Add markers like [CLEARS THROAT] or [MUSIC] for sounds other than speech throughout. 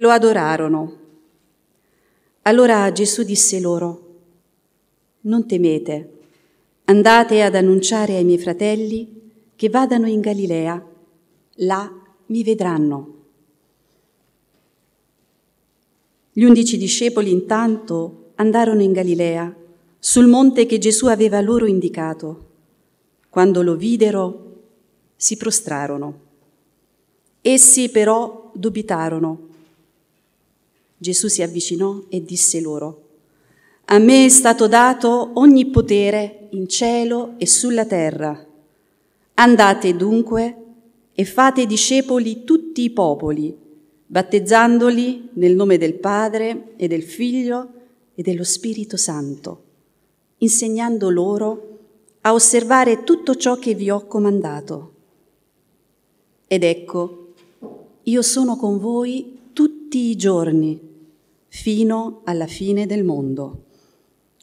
Lo adorarono. Allora Gesù disse loro, non temete, andate ad annunciare ai miei fratelli che vadano in Galilea, là mi vedranno. Gli undici discepoli intanto andarono in Galilea, sul monte che Gesù aveva loro indicato. Quando lo videro, si prostrarono. Essi però dubitarono Gesù si avvicinò e disse loro, A me è stato dato ogni potere in cielo e sulla terra. Andate dunque e fate discepoli tutti i popoli, battezzandoli nel nome del Padre e del Figlio e dello Spirito Santo, insegnando loro a osservare tutto ciò che vi ho comandato. Ed ecco, io sono con voi tutti i giorni, fino alla fine del mondo.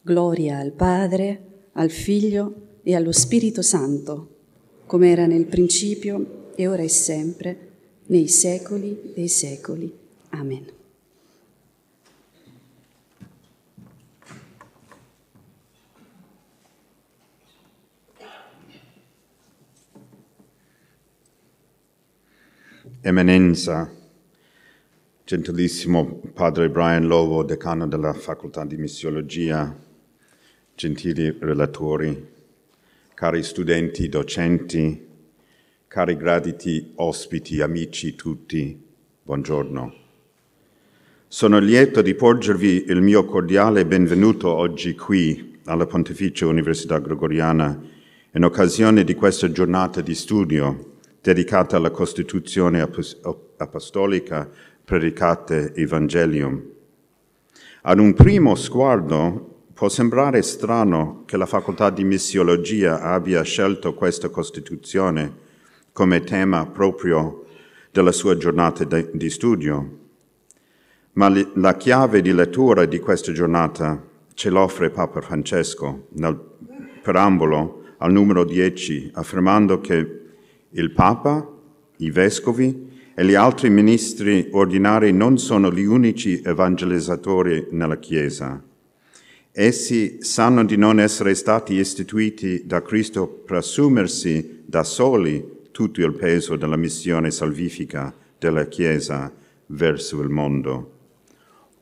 Gloria al Padre, al Figlio e allo Spirito Santo, come era nel principio e ora e sempre, nei secoli dei secoli. Amen. Eminenza, Gentilissimo Padre Brian Lovo, decano della Facoltà di Missiologia, gentili relatori, cari studenti, docenti, cari graditi, ospiti, amici tutti, buongiorno. Sono lieto di porgervi il mio cordiale benvenuto oggi qui alla Pontificia Università Gregoriana in occasione di questa giornata di studio dedicata alla Costituzione apostolica predicate Evangelium. Ad un primo sguardo può sembrare strano che la facoltà di missiologia abbia scelto questa Costituzione come tema proprio della sua giornata di studio, ma la chiave di lettura di questa giornata ce l'offre Papa Francesco nel preambolo al numero 10, affermando che il Papa, i vescovi e gli altri ministri ordinari non sono gli unici evangelizzatori nella Chiesa. Essi sanno di non essere stati istituiti da Cristo per assumersi da soli tutto il peso della missione salvifica della Chiesa verso il mondo.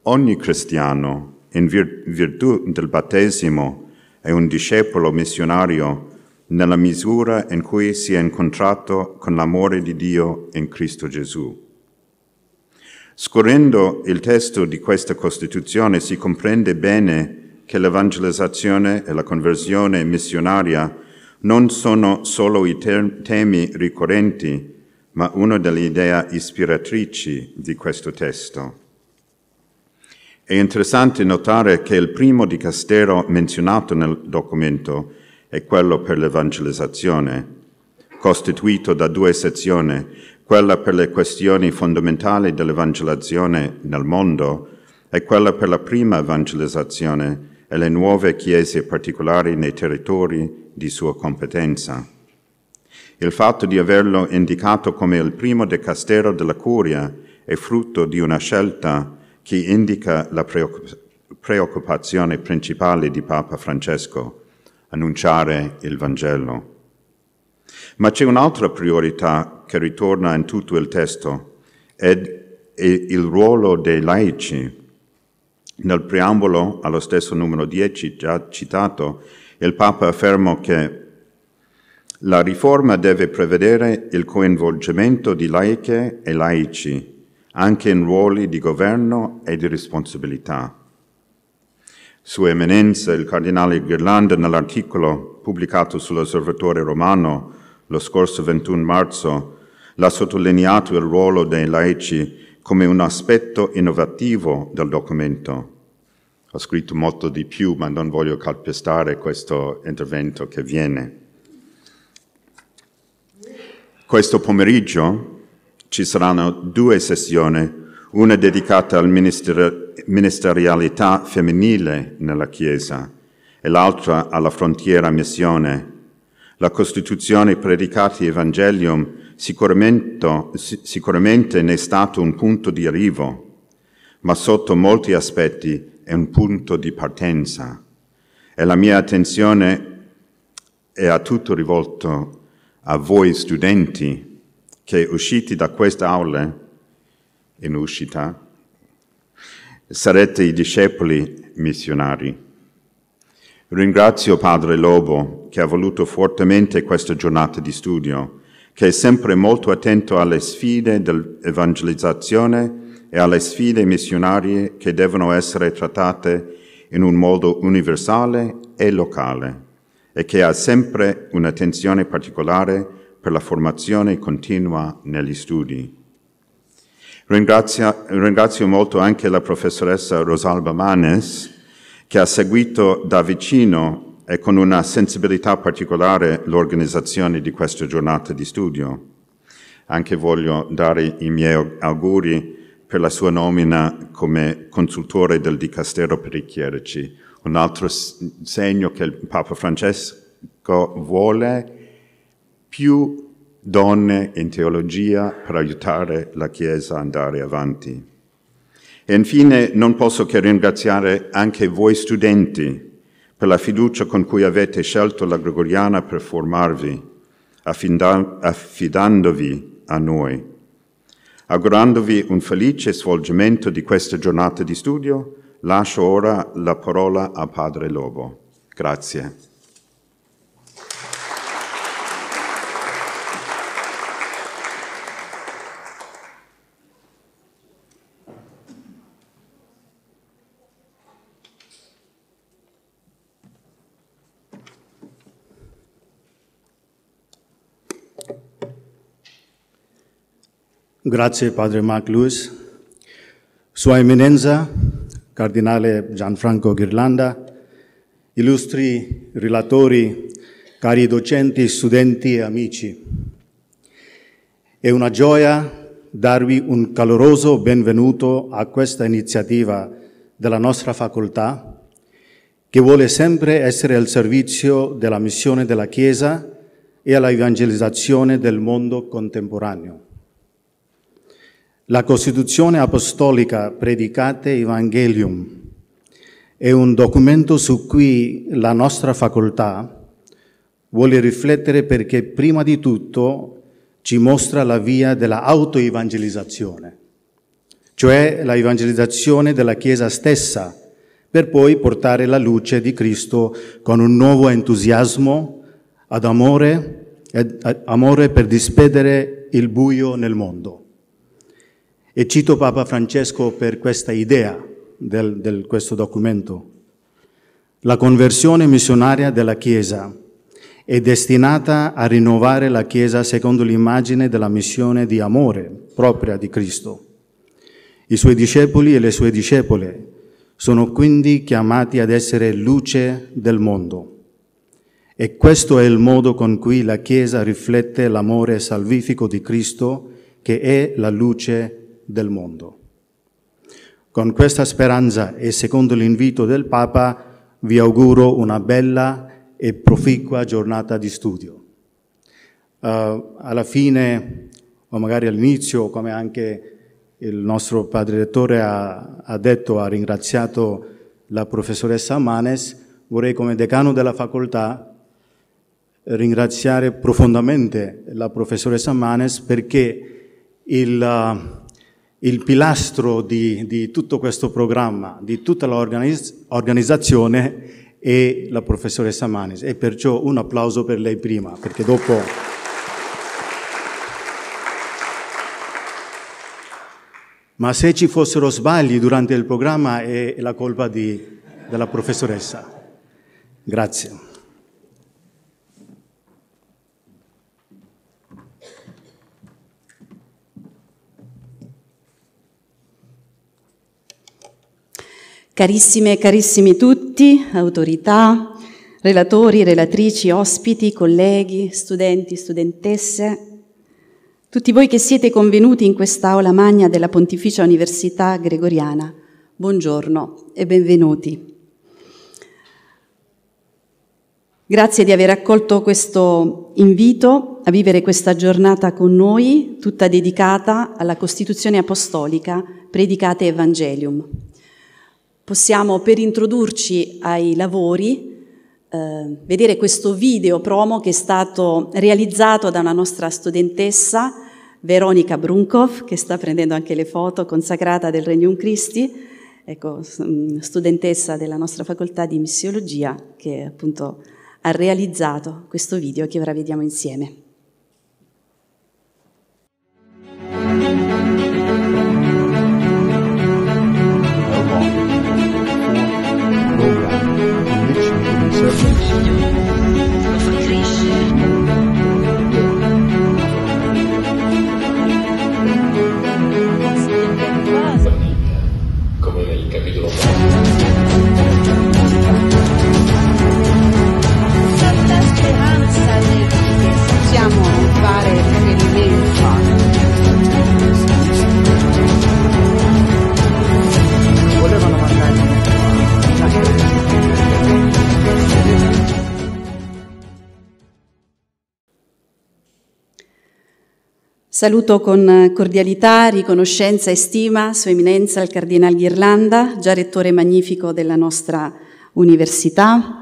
Ogni cristiano, in virtù del battesimo, è un discepolo missionario nella misura in cui si è incontrato con l'amore di Dio in Cristo Gesù. Scorrendo il testo di questa Costituzione si comprende bene che l'evangelizzazione e la conversione missionaria non sono solo i ter- temi ricorrenti, ma una delle idee ispiratrici di questo testo. È interessante notare che il primo dicastero menzionato nel documento e quello per l'evangelizzazione, costituito da due sezioni, quella per le questioni fondamentali dell'evangelizzazione nel mondo e quella per la prima evangelizzazione e le nuove chiese particolari nei territori di sua competenza. Il fatto di averlo indicato come il primo decastero della curia è frutto di una scelta che indica la preoccupazione principale di Papa Francesco, annunciare il Vangelo. Ma c'è un'altra priorità che ritorna in tutto il testo ed è il ruolo dei laici. Nel preambolo, allo stesso numero 10 già citato, il Papa afferma che la riforma deve prevedere il coinvolgimento di laiche e laici, anche in ruoli di governo e di responsabilità. Sua Eminenza il Cardinale Ghirlanda nell'articolo pubblicato sull'Osservatore Romano lo scorso 21 marzo l'ha sottolineato il ruolo dei laici come un aspetto innovativo del documento. Ho scritto molto di più, ma non voglio calpestare questo intervento che viene. Questo pomeriggio ci saranno due sessioni una dedicata al minister- ministerialità femminile nella Chiesa e l'altra alla frontiera missione. La Costituzione Predicati Evangelium sicuramente, sicuramente ne è stato un punto di arrivo, ma sotto molti aspetti è un punto di partenza. E la mia attenzione è a tutto rivolto a voi studenti che usciti da queste aule in uscita, sarete i discepoli missionari. Ringrazio Padre Lobo che ha voluto fortemente questa giornata di studio, che è sempre molto attento alle sfide dell'evangelizzazione e alle sfide missionarie che devono essere trattate in un modo universale e locale e che ha sempre un'attenzione particolare per la formazione continua negli studi. Ringrazio, ringrazio molto anche la professoressa Rosalba Manes che ha seguito da vicino e con una sensibilità particolare l'organizzazione di questa giornata di studio. Anche voglio dare i miei auguri per la sua nomina come consultore del Dicastero per i Chierici, un altro segno che il Papa Francesco vuole più donne in teologia per aiutare la Chiesa a andare avanti. E infine non posso che ringraziare anche voi studenti per la fiducia con cui avete scelto la Gregoriana per formarvi, affidandovi a noi. Augurandovi un felice svolgimento di questa giornata di studio, lascio ora la parola a Padre Lobo. Grazie. Grazie Padre Mark Lewis, Sua Eminenza, Cardinale Gianfranco Ghirlanda, illustri relatori, cari docenti, studenti e amici. È una gioia darvi un caloroso benvenuto a questa iniziativa della nostra facoltà che vuole sempre essere al servizio della missione della Chiesa e all'evangelizzazione del mondo contemporaneo. La Costituzione Apostolica Predicate Evangelium è un documento su cui la nostra facoltà vuole riflettere perché prima di tutto ci mostra la via dell'autoevangelizzazione, cioè la evangelizzazione della Chiesa stessa, per poi portare la luce di Cristo con un nuovo entusiasmo ad amore, ad amore per dispedere il buio nel mondo. E cito Papa Francesco per questa idea di questo documento. La conversione missionaria della Chiesa è destinata a rinnovare la Chiesa secondo l'immagine della missione di amore propria di Cristo. I suoi discepoli e le sue discepole sono quindi chiamati ad essere luce del mondo. E questo è il modo con cui la Chiesa riflette l'amore salvifico di Cristo, che è la luce del mondo del mondo. Con questa speranza e secondo l'invito del Papa vi auguro una bella e proficua giornata di studio. Uh, alla fine, o magari all'inizio, come anche il nostro padre rettore ha, ha detto, ha ringraziato la professoressa Manes, vorrei come decano della facoltà ringraziare profondamente la professoressa Manes perché il, il pilastro di, di tutto questo programma, di tutta l'organizzazione è la professoressa Manis e perciò un applauso per lei prima, perché dopo... Ma se ci fossero sbagli durante il programma è la colpa di, della professoressa. Grazie. Carissime e carissimi tutti, autorità, relatori, relatrici, ospiti, colleghi, studenti, studentesse, tutti voi che siete convenuti in quest'aula magna della Pontificia Università Gregoriana, buongiorno e benvenuti. Grazie di aver accolto questo invito a vivere questa giornata con noi, tutta dedicata alla Costituzione Apostolica, Predicate Evangelium possiamo per introdurci ai lavori eh, vedere questo video promo che è stato realizzato da una nostra studentessa Veronica Brunkov che sta prendendo anche le foto consacrata del Regnum Christi ecco, mm, studentessa della nostra facoltà di missiologia che appunto ha realizzato questo video che ora vediamo insieme. fare esperienza. Volevano mandarmi Saluto con cordialità, riconoscenza e stima Sua Eminenza il Cardinal Ghirlanda, già rettore magnifico della nostra università,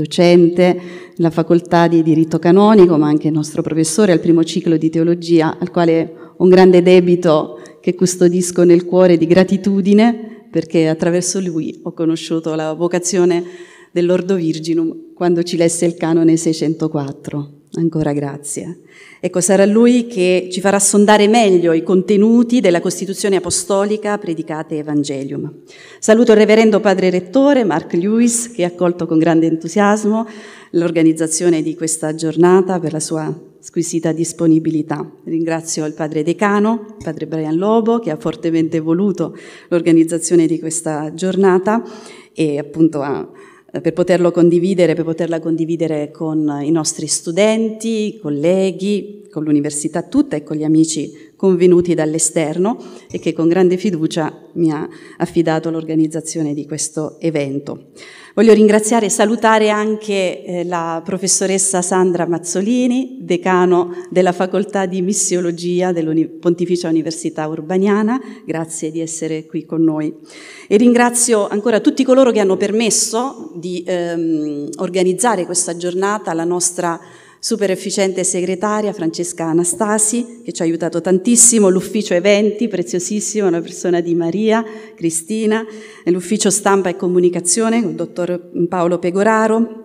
docente della facoltà di diritto canonico, ma anche nostro professore al primo ciclo di teologia, al quale un grande debito che custodisco nel cuore di gratitudine, perché attraverso lui ho conosciuto la vocazione dell'Ordo Virginum quando ci lesse il canone 604. Ancora grazie. Ecco, sarà lui che ci farà sondare meglio i contenuti della Costituzione Apostolica Predicate Evangelium. Saluto il Reverendo Padre Rettore Mark Lewis che ha accolto con grande entusiasmo l'organizzazione di questa giornata per la sua squisita disponibilità. Ringrazio il Padre Decano, il Padre Brian Lobo che ha fortemente voluto l'organizzazione di questa giornata e appunto ha eh, per poterlo condividere, per poterla condividere con i nostri studenti, colleghi, con l'università tutta e con gli amici convenuti dall'esterno e che con grande fiducia mi ha affidato l'organizzazione di questo evento. Voglio ringraziare e salutare anche eh, la professoressa Sandra Mazzolini, decano della Facoltà di Missiologia della Pontificia Università Urbaniana, grazie di essere qui con noi. E ringrazio ancora tutti coloro che hanno permesso di ehm, organizzare questa giornata, la nostra super efficiente segretaria Francesca Anastasi che ci ha aiutato tantissimo, l'ufficio eventi preziosissimo, una persona di Maria, Cristina, l'ufficio stampa e comunicazione il dottor Paolo Pegoraro,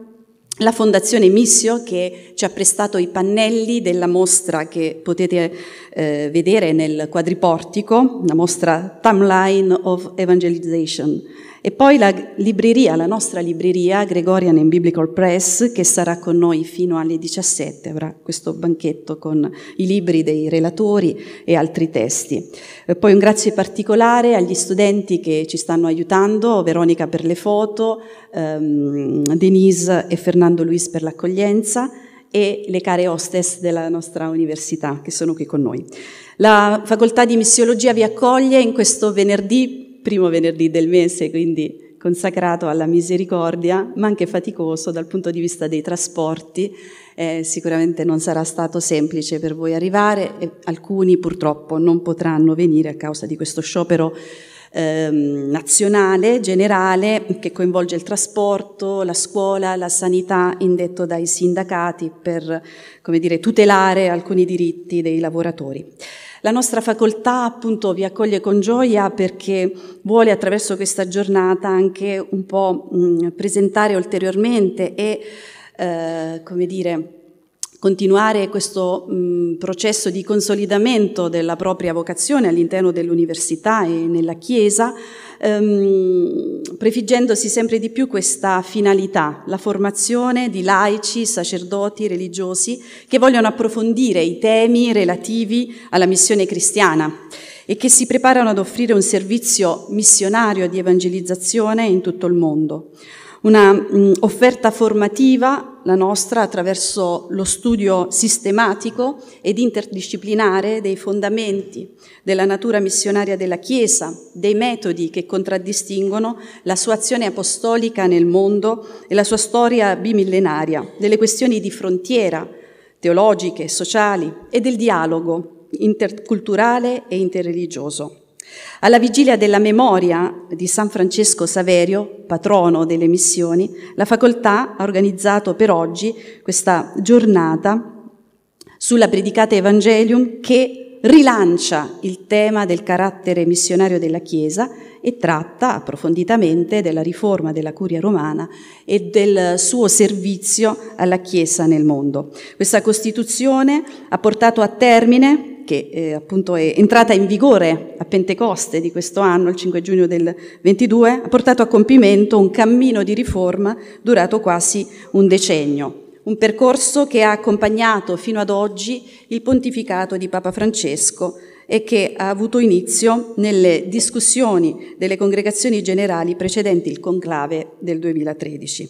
la Fondazione Missio che ci ha prestato i pannelli della mostra che potete eh, vedere nel quadriportico, la mostra Timeline of Evangelization e poi la libreria, la nostra libreria, Gregorian and Biblical Press, che sarà con noi fino alle 17, avrà questo banchetto con i libri dei relatori e altri testi. E eh, poi un grazie particolare agli studenti che ci stanno aiutando, Veronica per le foto, ehm, Denise e Fernando Luis per l'accoglienza e le care hostess della nostra università che sono qui con noi. La facoltà di missiologia vi accoglie in questo venerdì primo venerdì del mese, quindi consacrato alla misericordia, ma anche faticoso dal punto di vista dei trasporti. Eh, sicuramente non sarà stato semplice per voi arrivare e alcuni purtroppo non potranno venire a causa di questo sciopero ehm, nazionale, generale, che coinvolge il trasporto, la scuola, la sanità, indetto dai sindacati per come dire, tutelare alcuni diritti dei lavoratori. La nostra facoltà appunto vi accoglie con gioia perché vuole attraverso questa giornata anche un po' mh, mm, presentare ulteriormente e, eh, come dire, continuare questo mh, processo di consolidamento della propria vocazione all'interno dell'università e nella Chiesa, ehm, prefiggendosi sempre di più questa finalità, la formazione di laici, sacerdoti, religiosi che vogliono approfondire i temi relativi alla missione cristiana e che si preparano ad offrire un servizio missionario di evangelizzazione in tutto il mondo. Una mh, mm, offerta formativa, la nostra, attraverso lo studio sistematico ed interdisciplinare dei fondamenti, della natura missionaria della Chiesa, dei metodi che contraddistinguono la sua azione apostolica nel mondo e la sua storia bimillenaria, delle questioni di frontiera, teologiche, sociali e del dialogo interculturale e interreligioso. Alla vigilia della memoria di San Francesco Saverio, patrono delle missioni, la facoltà ha organizzato per oggi questa giornata sulla predicata Evangelium che rilancia il tema del carattere missionario della Chiesa e tratta approfonditamente della riforma della curia romana e del suo servizio alla Chiesa nel mondo. Questa Costituzione ha portato a termine che eh, appunto è entrata in vigore a Pentecoste di questo anno, il 5 giugno del 22, ha portato a compimento un cammino di riforma durato quasi un decennio, un percorso che ha accompagnato fino ad oggi il pontificato di Papa Francesco e che ha avuto inizio nelle discussioni delle congregazioni generali precedenti il conclave del 2013.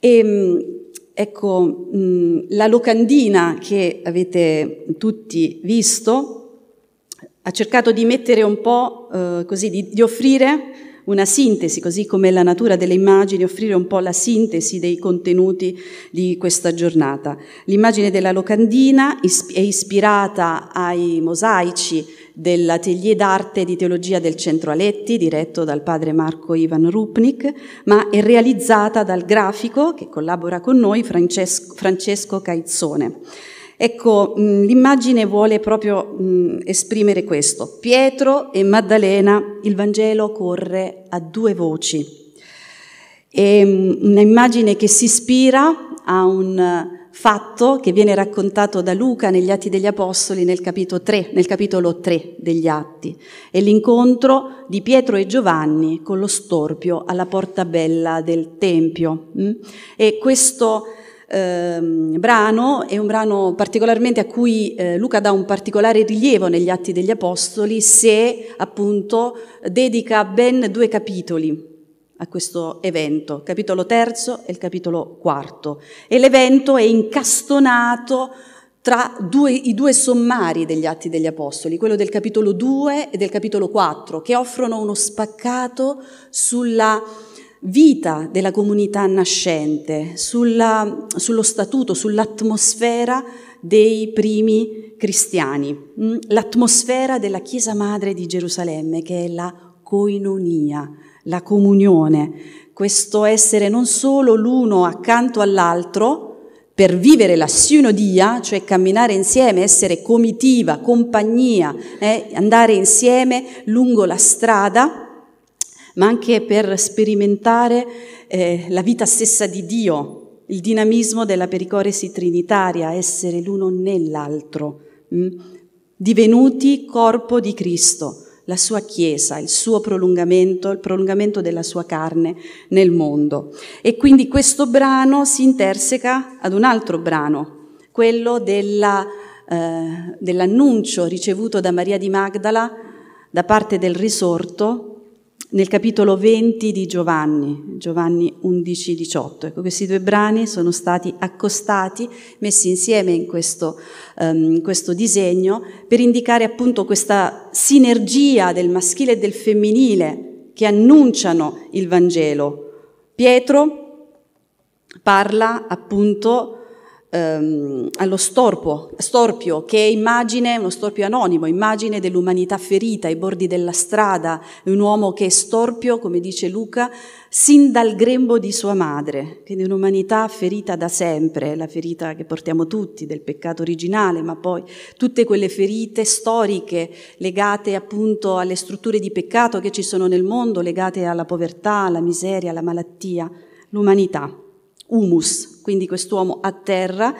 E, ehm, Ecco, mh, mm, la locandina che avete tutti visto ha cercato di mettere un po', eh, così, di, di offrire una sintesi, così come la natura delle immagini, offrire un po' la sintesi dei contenuti di questa giornata. L'immagine della locandina è ispirata ai mosaici dell'atelier d'arte di teologia del Centro Aletti, diretto dal padre Marco Ivan Rupnik, ma è realizzata dal grafico che collabora con noi Francesco, Francesco Caizzone. Ecco, mm, l'immagine vuole proprio mm, esprimere questo. Pietro e Maddalena, il Vangelo corre a due voci. È mm, un'immagine che si ispira a un fatto che viene raccontato da Luca negli Atti degli Apostoli nel capitolo 3, nel capitolo 3 degli Atti, è l'incontro di Pietro e Giovanni con lo storpio alla porta bella del Tempio. Mm? E questo eh, brano è un brano particolarmente a cui eh, Luca dà un particolare rilievo negli Atti degli Apostoli se appunto dedica ben due capitoli a questo evento, capitolo terzo e il capitolo quarto. E l'evento è incastonato tra due, i due sommari degli Atti degli Apostoli, quello del capitolo 2 e del capitolo 4, che offrono uno spaccato sulla vita della comunità nascente, sulla, sullo statuto, sull'atmosfera dei primi cristiani, mm, l'atmosfera della Chiesa Madre di Gerusalemme, che è la coinonia, la comunione, questo essere non solo l'uno accanto all'altro, per vivere la sinodia, cioè camminare insieme, essere comitiva, compagnia, eh, andare insieme lungo la strada, ma anche per sperimentare eh, la vita stessa di Dio, il dinamismo della pericoresi trinitaria, essere l'uno nell'altro, mh? Mm, divenuti corpo di Cristo la sua Chiesa, il suo prolungamento, il prolungamento della sua carne nel mondo. E quindi questo brano si interseca ad un altro brano, quello della, eh, dell'annuncio ricevuto da Maria di Magdala da parte del risorto nel capitolo 20 di Giovanni, Giovanni 11-18. Ecco, questi due brani sono stati accostati, messi insieme in questo, um, in questo disegno, per indicare appunto questa sinergia del maschile e del femminile che annunciano il Vangelo. Pietro parla appunto Ehm, allo storpo, storpio, che è immagine, uno storpio anonimo, immagine dell'umanità ferita ai bordi della strada, un uomo che è storpio, come dice Luca, sin dal grembo di sua madre, quindi un'umanità ferita da sempre, la ferita che portiamo tutti del peccato originale, ma poi tutte quelle ferite storiche legate appunto alle strutture di peccato che ci sono nel mondo, legate alla povertà, alla miseria, alla malattia, l'umanità humus, quindi quest'uomo a terra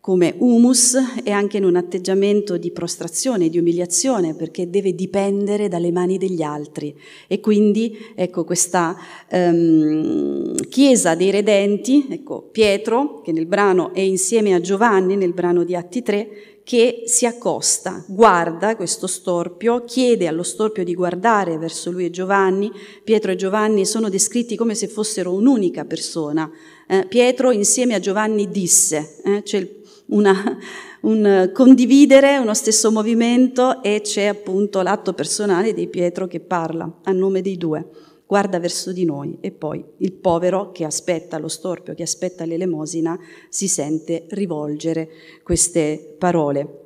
come humus e anche in un atteggiamento di prostrazione, di umiliazione, perché deve dipendere dalle mani degli altri. E quindi, ecco, questa ehm, chiesa dei redenti, ecco, Pietro, che nel brano è insieme a Giovanni, nel brano di Atti 3, che si accosta, guarda questo storpio, chiede allo storpio di guardare verso lui e Giovanni. Pietro e Giovanni sono descritti come se fossero un'unica persona. Eh, Pietro insieme a Giovanni disse, eh, c'è una, un condividere, uno stesso movimento e c'è appunto l'atto personale di Pietro che parla a nome dei due guarda verso di noi e poi il povero che aspetta lo storpio, che aspetta l'elemosina, si sente rivolgere queste parole.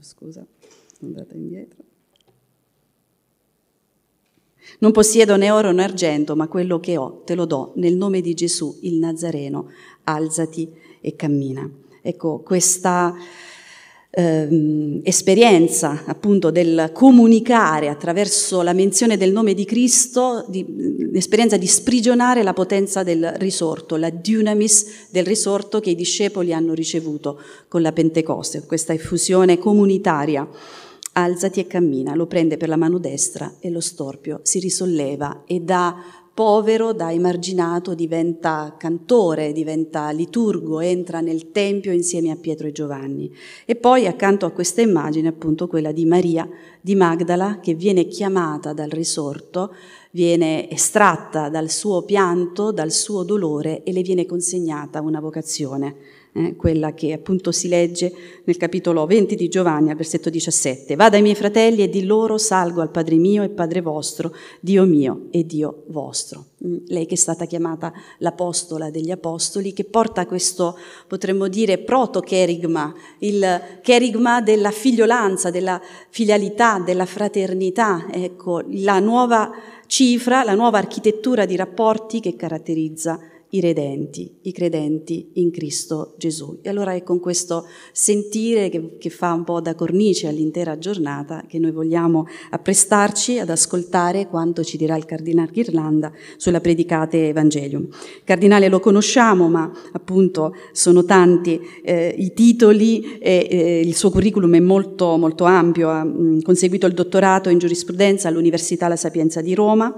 Scusa, sono andata indietro. Non possiedo né oro né argento, ma quello che ho te lo do nel nome di Gesù il Nazareno. Alzati e cammina. Ecco, questa eh, esperienza appunto del comunicare attraverso la menzione del nome di Cristo, di, l'esperienza di sprigionare la potenza del risorto, la dynamis del risorto che i discepoli hanno ricevuto con la Pentecoste, questa effusione comunitaria. Alzati e cammina, lo prende per la mano destra e lo storpio si risolleva e dà povero, da emarginato diventa cantore, diventa liturgo, entra nel Tempio insieme a Pietro e Giovanni. E poi accanto a questa immagine appunto quella di Maria di Magdala che viene chiamata dal risorto, viene estratta dal suo pianto, dal suo dolore e le viene consegnata una vocazione eh, quella che appunto si legge nel capitolo 20 di Giovanni al versetto 17. Vada ai miei fratelli e di loro salgo al Padre mio e Padre vostro, Dio mio e Dio vostro. Mm, lei che è stata chiamata l'apostola degli apostoli, che porta questo, potremmo dire, proto-cherigma, il cherigma della figliolanza, della filialità, della fraternità, ecco, la nuova cifra, la nuova architettura di rapporti che caratterizza i redenti, i credenti in Cristo Gesù. E allora è con questo sentire che, che, fa un po' da cornice all'intera giornata che noi vogliamo apprestarci ad ascoltare quanto ci dirà il Cardinale Ghirlanda sulla Predicate Evangelium. Il Cardinale lo conosciamo, ma appunto sono tanti eh, i titoli e eh, il suo curriculum è molto, molto ampio. Ha mh, conseguito il dottorato in giurisprudenza all'Università La Sapienza di Roma,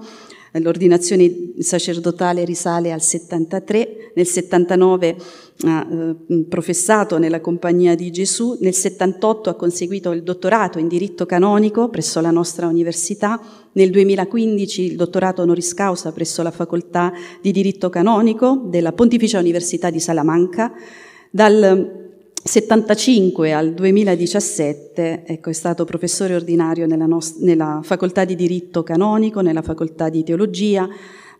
l'ordinazione sacerdotale risale al 73, nel 79 ha eh, professato nella compagnia di Gesù, nel 78 ha conseguito il dottorato in diritto canonico presso la nostra università, nel 2015 il dottorato honoris causa presso la facoltà di diritto canonico della Pontificia Università di Salamanca, dal 75 al 2017 ecco, è stato professore ordinario nella, nella facoltà di diritto canonico, nella facoltà di teologia,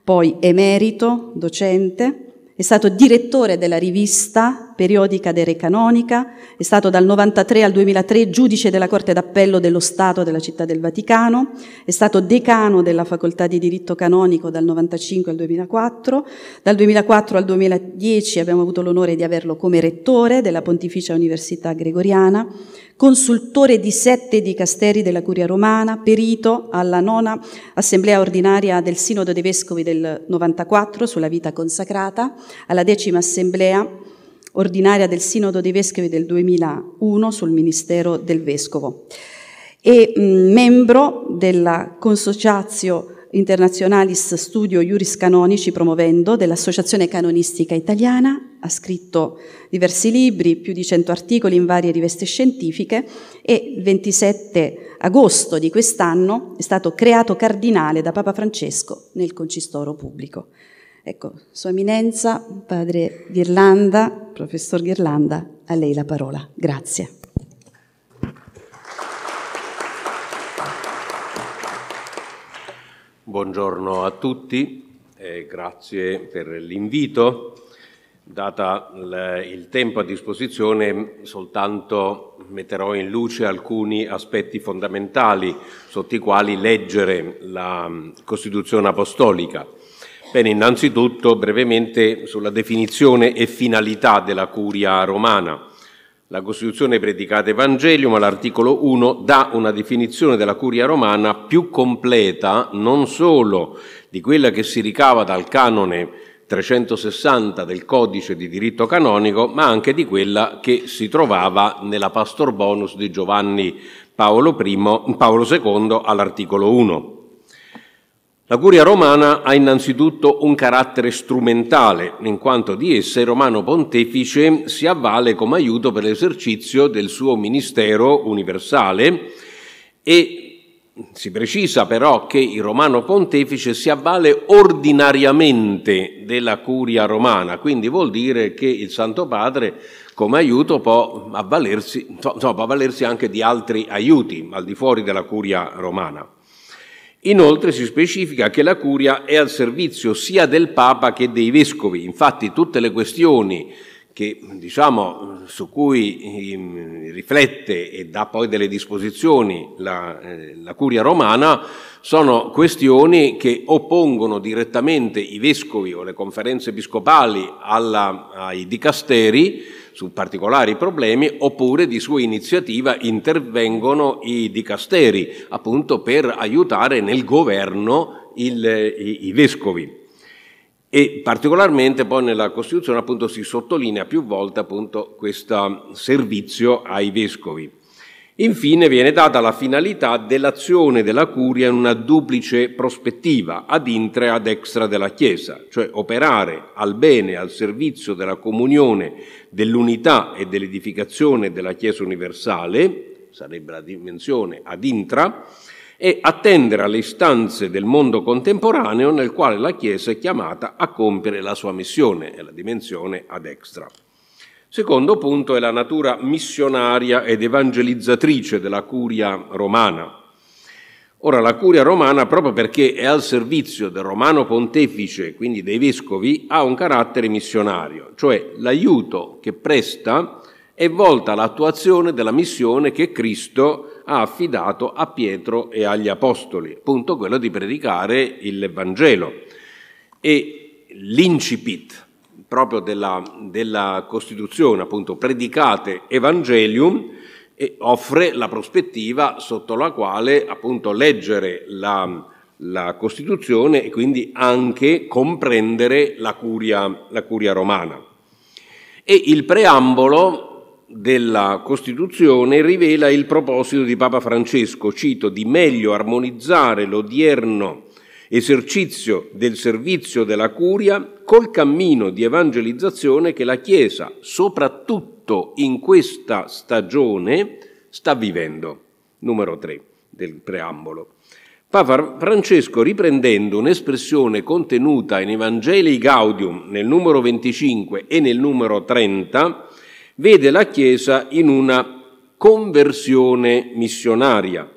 poi emerito, docente, è stato direttore della rivista periodica de Re Canonica, è stato dal 1993 al 2003 giudice della Corte d'Appello dello Stato della Città del Vaticano, è stato decano della Facoltà di Diritto Canonico dal 1995 al 2004, dal 2004 al 2010 abbiamo avuto l'onore di averlo come rettore della Pontificia Università Gregoriana, consultore di sette dicasteri della Curia Romana, perito alla nona Assemblea Ordinaria del Sinodo dei Vescovi del 94 sulla vita consacrata, alla decima Assemblea ordinaria del Sinodo dei Vescovi del 2001 sul Ministero del Vescovo e mm, membro della Consociazio Internationalis Studio Iuris Canonici, Promovendo dell'Associazione Canonistica Italiana, ha scritto diversi libri, più di 100 articoli in varie riveste scientifiche e il 27 agosto di quest'anno è stato creato cardinale da Papa Francesco nel Concistoro Pubblico. Ecco, Sua Eminenza, Padre Ghirlanda, Professor Ghirlanda, a lei la parola. Grazie. Buongiorno a tutti e grazie per l'invito. Data il tempo a disposizione, soltanto metterò in luce alcuni aspetti fondamentali sotto i quali leggere la Costituzione Apostolica. Bene, innanzitutto brevemente sulla definizione e finalità della curia romana. La Costituzione predicata Evangelium all'articolo 1 dà una definizione della curia romana più completa non solo di quella che si ricava dal canone 360 del codice di diritto canonico, ma anche di quella che si trovava nella Pastor Bonus di Giovanni Paolo, I, Paolo II all'articolo 1. La curia romana ha innanzitutto un carattere strumentale, in quanto di essa il romano pontefice si avvale come aiuto per l'esercizio del suo ministero universale e si precisa però che il romano pontefice si avvale ordinariamente della curia romana, quindi vuol dire che il Santo Padre come aiuto può avvalersi, insomma, può avvalersi anche di altri aiuti al di fuori della curia romana. Inoltre si specifica che la curia è al servizio sia del Papa che dei vescovi, infatti tutte le questioni che, diciamo, su cui eh, riflette e dà poi delle disposizioni la, eh, la, curia romana sono questioni che oppongono direttamente i vescovi o le conferenze episcopali alla, ai dicasteri su particolari problemi oppure di sua iniziativa intervengono i dicasteri appunto per aiutare nel governo il, i, i vescovi. E particolarmente poi nella Costituzione appunto si sottolinea più volte appunto questo servizio ai vescovi. Infine viene data la finalità dell'azione della Curia in una duplice prospettiva, ad intra e ad extra della Chiesa, cioè operare al bene, al servizio della comunione, dell'unità e dell'edificazione della Chiesa universale, sarebbe la dimensione ad intra, e attendere alle istanze del mondo contemporaneo nel quale la Chiesa è chiamata a compiere la sua missione, è la dimensione ad extra. Secondo punto è la natura missionaria ed evangelizzatrice della curia romana. Ora, la curia romana, proprio perché è al servizio del romano pontefice, quindi dei vescovi, ha un carattere missionario, cioè l'aiuto che presta è volta all'attuazione della missione che Cristo ha affidato a Pietro e agli Apostoli, appunto quello di predicare il Vangelo. E l'incipit proprio della, della Costituzione, appunto, predicate Evangelium, e offre la prospettiva sotto la quale appunto leggere la, la Costituzione e quindi anche comprendere la curia, la curia, romana. E il preambolo della Costituzione rivela il proposito di Papa Francesco, cito, di meglio armonizzare l'odierno esercizio del servizio della curia col cammino di evangelizzazione che la Chiesa, soprattutto in questa stagione, sta vivendo. Numero 3 del preambolo. Papa Francesco, riprendendo un'espressione contenuta in Evangelii Gaudium nel numero 25 e nel numero 30, vede la Chiesa in una conversione missionaria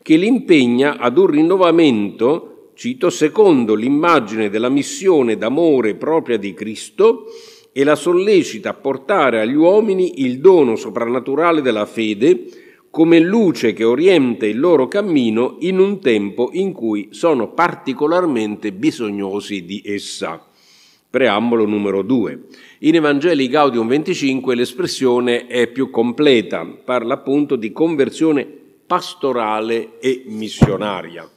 che l'impegna ad un rinnovamento cito, secondo l'immagine della missione d'amore propria di Cristo e la sollecita a portare agli uomini il dono soprannaturale della fede come luce che orienta il loro cammino in un tempo in cui sono particolarmente bisognosi di essa. Preambolo numero 2. In Evangelii Gaudium 25 l'espressione è più completa, parla appunto di conversione pastorale e missionaria.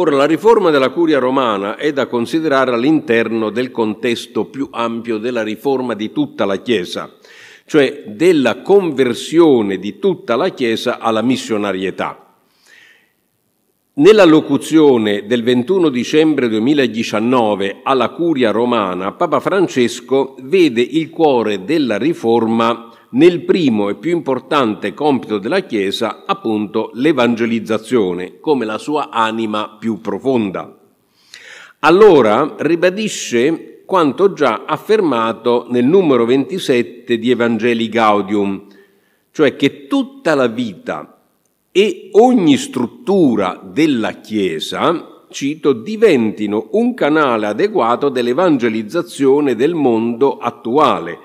Ora, la riforma della curia romana è da considerare all'interno del contesto più ampio della riforma di tutta la Chiesa, cioè della conversione di tutta la Chiesa alla missionarietà. Nella locuzione del 21 dicembre 2019 alla Curia romana, Papa Francesco vede il cuore della riforma nel primo e più importante compito della Chiesa, appunto l'evangelizzazione, come la sua anima più profonda. Allora ribadisce quanto già affermato nel numero 27 di Evangelii Gaudium, cioè che tutta la vita e ogni struttura della Chiesa, cito, diventino un canale adeguato dell'evangelizzazione del mondo attuale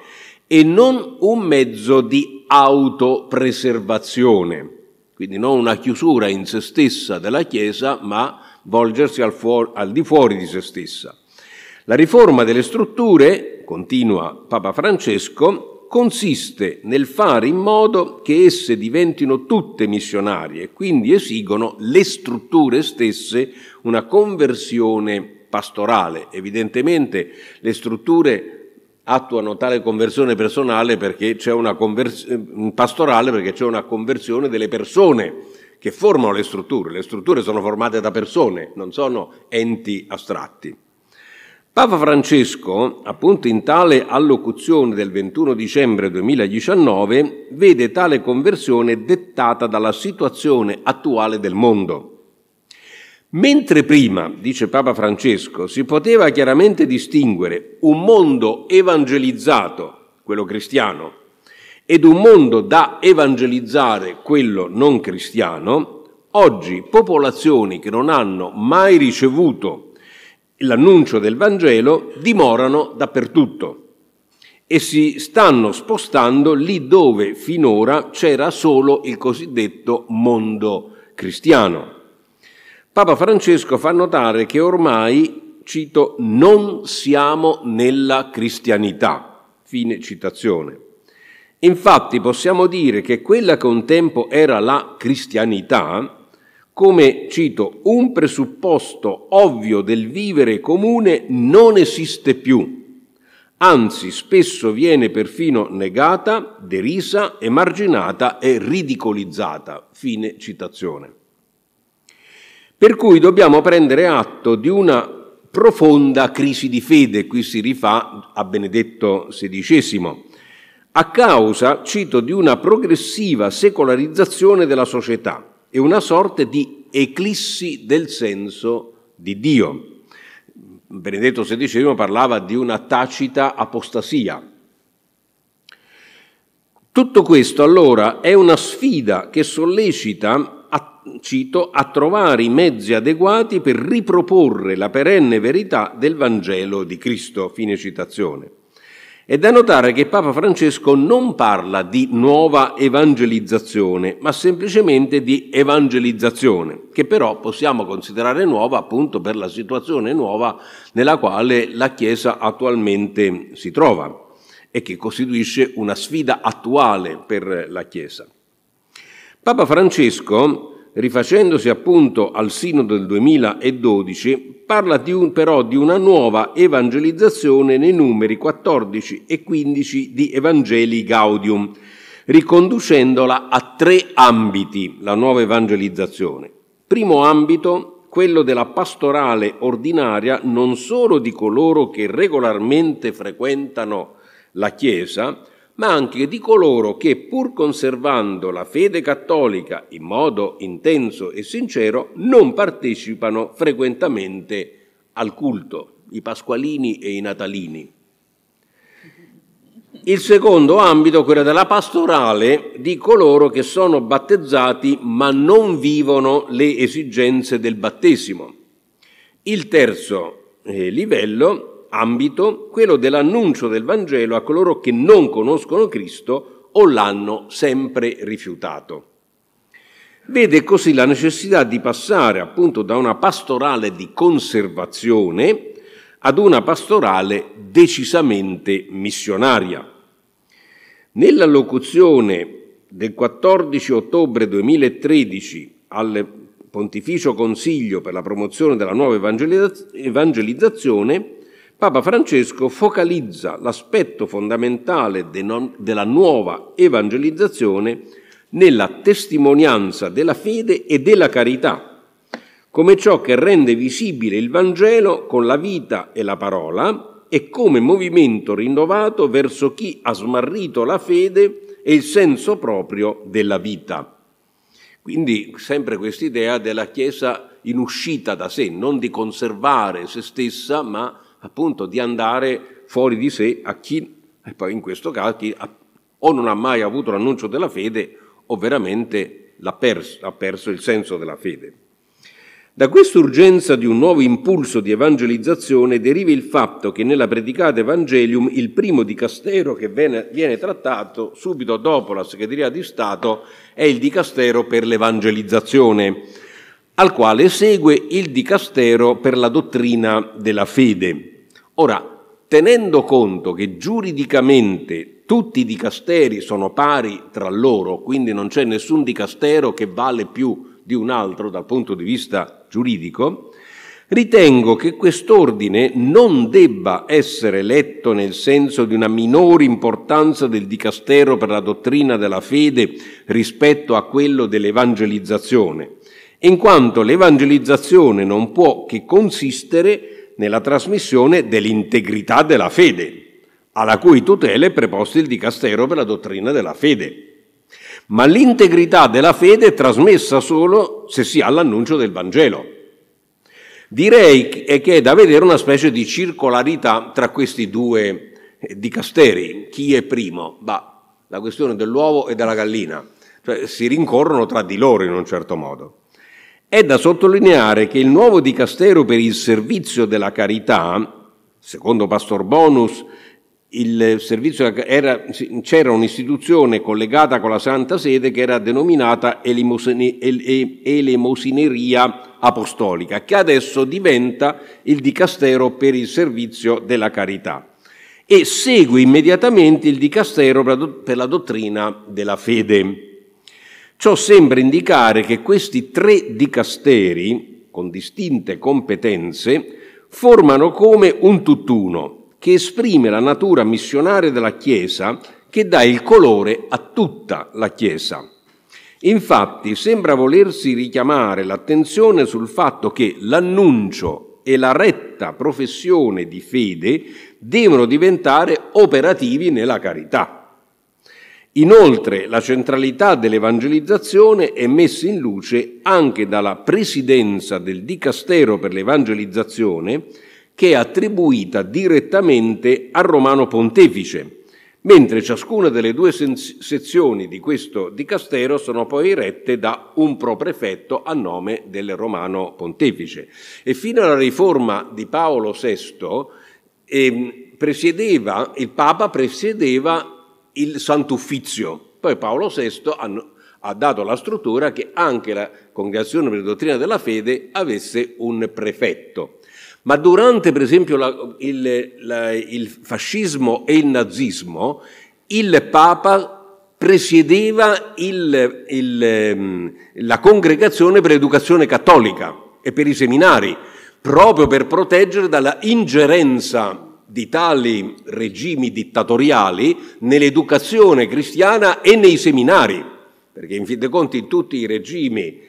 e non un mezzo di autopreservazione, quindi non una chiusura in se stessa della Chiesa, ma volgersi al, fuori, al di fuori di se stessa. La riforma delle strutture, continua Papa Francesco, consiste nel fare in modo che esse diventino tutte missionarie e quindi esigono le strutture stesse una conversione pastorale. Evidentemente le strutture attuano tale conversione personale perché c'è una conversione eh, pastorale perché c'è una conversione delle persone che formano le strutture. Le strutture sono formate da persone, non sono enti astratti. Papa Francesco, appunto in tale allocuzione del 21 dicembre 2019, vede tale conversione dettata dalla situazione attuale del mondo Mentre prima, dice Papa Francesco, si poteva chiaramente distinguere un mondo evangelizzato, quello cristiano, ed un mondo da evangelizzare, quello non cristiano, oggi popolazioni che non hanno mai ricevuto l'annuncio del Vangelo dimorano dappertutto e si stanno spostando lì dove finora c'era solo il cosiddetto mondo cristiano. Papa Francesco fa notare che ormai, cito, non siamo nella cristianità. Fine citazione. Infatti possiamo dire che quella che un tempo era la cristianità, come cito, un presupposto ovvio del vivere comune non esiste più, anzi spesso viene perfino negata, derisa, emarginata e ridicolizzata. Fine citazione. Per cui dobbiamo prendere atto di una profonda crisi di fede, qui si rifà a Benedetto XVI, a causa, cito, di una progressiva secolarizzazione della società e una sorta di eclissi del senso di Dio. Benedetto XVI parlava di una tacita apostasia. Tutto questo allora è una sfida che sollecita cito, a trovare i mezzi adeguati per riproporre la perenne verità del Vangelo di Cristo. Fine citazione. È da notare che Papa Francesco non parla di nuova evangelizzazione, ma semplicemente di evangelizzazione, che però possiamo considerare nuova appunto per la situazione nuova nella quale la Chiesa attualmente si trova e che costituisce una sfida attuale per la Chiesa. Papa Francesco rifacendosi appunto al Sinodo del 2012, parla di un, però di una nuova evangelizzazione nei numeri 14 e 15 di Evangelii Gaudium, riconducendola a tre ambiti la nuova evangelizzazione. Primo ambito, quello della pastorale ordinaria non solo di coloro che regolarmente frequentano la Chiesa, ma anche di coloro che, pur conservando la fede cattolica in modo intenso e sincero, non partecipano frequentemente al culto, i pasqualini e i natalini. Il secondo ambito, quello della pastorale, di coloro che sono battezzati ma non vivono le esigenze del battesimo. Il terzo eh, livello ambito quello dell'annuncio del Vangelo a coloro che non conoscono Cristo o l'hanno sempre rifiutato. Vede così la necessità di passare appunto da una pastorale di conservazione ad una pastorale decisamente missionaria. Nella locuzione del 14 ottobre 2013 al Pontificio Consiglio per la promozione della nuova evangelizzazione, Papa Francesco focalizza l'aspetto fondamentale de non, della nuova evangelizzazione nella testimonianza della fede e della carità, come ciò che rende visibile il Vangelo con la vita e la parola e come movimento rinnovato verso chi ha smarrito la fede e il senso proprio della vita. Quindi sempre quest'idea della Chiesa in uscita da sé, non di conservare se stessa, ma appunto di andare fuori di sé a chi, e poi in questo caso, chi ha, o non ha mai avuto l'annuncio della fede o veramente perso, ha perso il senso della fede. Da questa urgenza di un nuovo impulso di evangelizzazione deriva il fatto che nella predicata Evangelium il primo dicastero che viene, viene trattato subito dopo la segreteria di Stato è il dicastero per l'evangelizzazione, al quale segue il dicastero per la dottrina della fede. Ora, tenendo conto che giuridicamente tutti i dicasteri sono pari tra loro, quindi non c'è nessun dicastero che vale più di un altro dal punto di vista giuridico, ritengo che quest'ordine non debba essere letto nel senso di una minore importanza del dicastero per la dottrina della fede rispetto a quello dell'evangelizzazione, in quanto l'evangelizzazione non può che consistere nella trasmissione dell'integrità della fede, alla cui tutela è preposto il dicastero per la dottrina della fede. Ma l'integrità della fede è trasmessa solo se si ha l'annuncio del Vangelo. Direi che è da vedere una specie di circolarità tra questi due eh, dicasteri. Chi è primo? Bah, la questione dell'uovo e della gallina. Cioè, si rincorrono tra di loro in un certo modo. È da sottolineare che il nuovo dicastero per il servizio della carità, secondo Pastor Bonus, era, c'era un'istituzione collegata con la Santa Sede che era denominata Elemosineria Apostolica, che adesso diventa il dicastero per il servizio della carità e segue immediatamente il dicastero per la dottrina della fede. Ciò sembra indicare che questi tre dicasteri, con distinte competenze, formano come un tutt'uno che esprime la natura missionaria della Chiesa che dà il colore a tutta la Chiesa. Infatti sembra volersi richiamare l'attenzione sul fatto che l'annuncio e la retta professione di fede devono diventare operativi nella carità. Inoltre la centralità dell'evangelizzazione è messa in luce anche dalla presidenza del Dicastero per l'Evangelizzazione, che è attribuita direttamente al Romano Pontefice, mentre ciascuna delle due sezioni di questo dicastero sono poi rette da un proprefetto a nome del Romano Pontefice. E fino alla riforma di Paolo VI eh, il Papa presiedeva il Sant'Uffizio. Poi Paolo VI hanno, ha dato la struttura che anche la Congregazione per la Dottrina della Fede avesse un prefetto. Ma durante, per esempio, la, il, la, il fascismo e il nazismo, il Papa presiedeva il, il, ehm, la congregazione per l'educazione cattolica e per i seminari, proprio per proteggere dalla ingerenza di tali regimi dittatoriali nell'educazione cristiana e nei seminari, perché in fin dei conti tutti i regimi,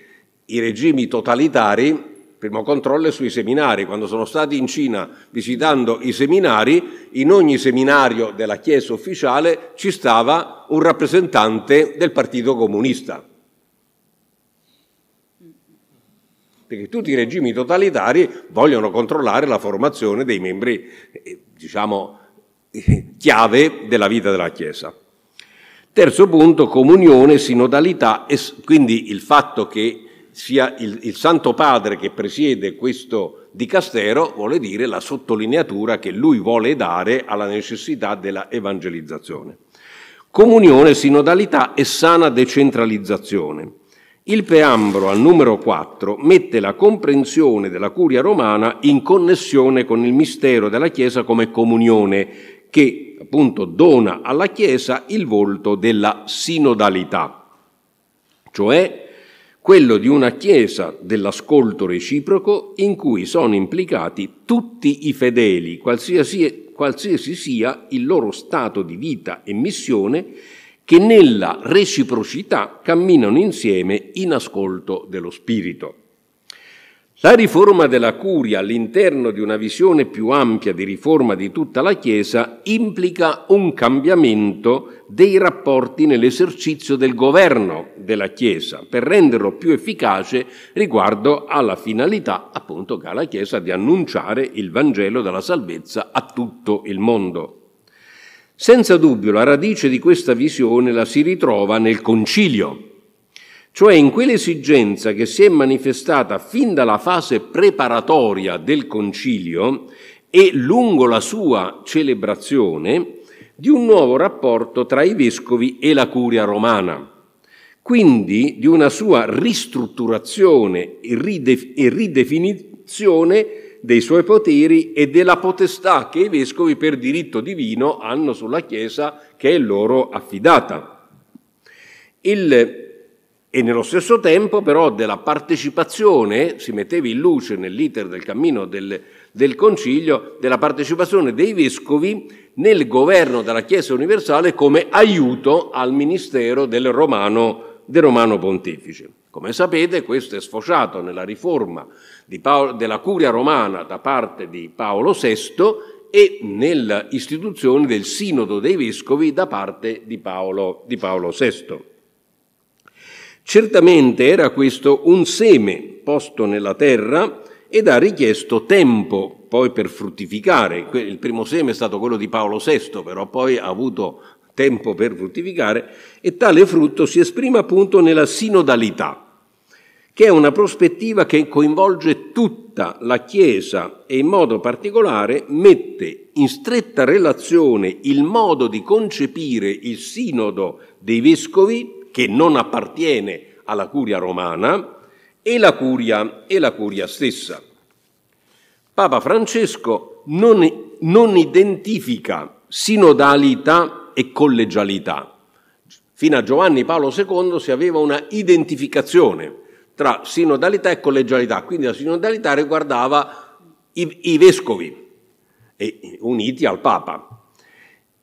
i regimi totalitari primo controllo è sui seminari. Quando sono stati in Cina visitando i seminari, in ogni seminario della Chiesa ufficiale ci stava un rappresentante del Partito Comunista. perché tutti i regimi totalitari vogliono controllare la formazione dei membri, eh, diciamo, eh, chiave della vita della Chiesa. Terzo punto, comunione, sinodalità, quindi il fatto che sia il, il, Santo Padre che presiede questo dicastero vuole dire la sottolineatura che lui vuole dare alla necessità della evangelizzazione. Comunione, sinodalità e sana decentralizzazione. Il preambolo al numero 4 mette la comprensione della curia romana in connessione con il mistero della Chiesa come comunione, che appunto dona alla Chiesa il volto della sinodalità, cioè quello di una Chiesa dell'ascolto reciproco in cui sono implicati tutti i fedeli, qualsiasi, qualsiasi sia il loro stato di vita e missione, che nella reciprocità camminano insieme in ascolto dello Spirito. La riforma della curia all'interno di una visione più ampia di riforma di tutta la Chiesa implica un cambiamento dei rapporti nell'esercizio del governo della Chiesa per renderlo più efficace riguardo alla finalità appunto che ha la Chiesa di annunciare il Vangelo della salvezza a tutto il mondo. Senza dubbio la radice di questa visione la si ritrova nel concilio, cioè in quell'esigenza che si è manifestata fin dalla fase preparatoria del concilio e lungo la sua celebrazione di un nuovo rapporto tra i vescovi e la curia romana, quindi di una sua ristrutturazione e, ridefinizione dei suoi poteri e della potestà che i vescovi per diritto divino hanno sulla Chiesa che è loro affidata. Il, e nello stesso tempo però della partecipazione, si metteva in luce nell'iter del cammino del, del Concilio, della partecipazione dei vescovi nel governo della Chiesa universale come aiuto al ministero del Romano, del Romano Pontifice. Come sapete questo è sfociato nella riforma Paolo, della curia romana da parte di Paolo VI e nell'istituzione del Sinodo dei Vescovi da parte di Paolo, di Paolo VI. Certamente era questo un seme posto nella terra ed ha richiesto tempo poi per fruttificare. Il primo seme è stato quello di Paolo VI, però poi ha avuto tempo per fruttificare e tale frutto si esprime appunto nella sinodalità che è una prospettiva che coinvolge tutta la Chiesa e in modo particolare mette in stretta relazione il modo di concepire il sinodo dei vescovi, che non appartiene alla curia romana, e la curia, e la curia stessa. Papa Francesco non, non identifica sinodalità e collegialità. Fino a Giovanni Paolo II si aveva una identificazione tra sinodalità e collegialità. Quindi la sinodalità riguardava i, i vescovi e, uniti al Papa.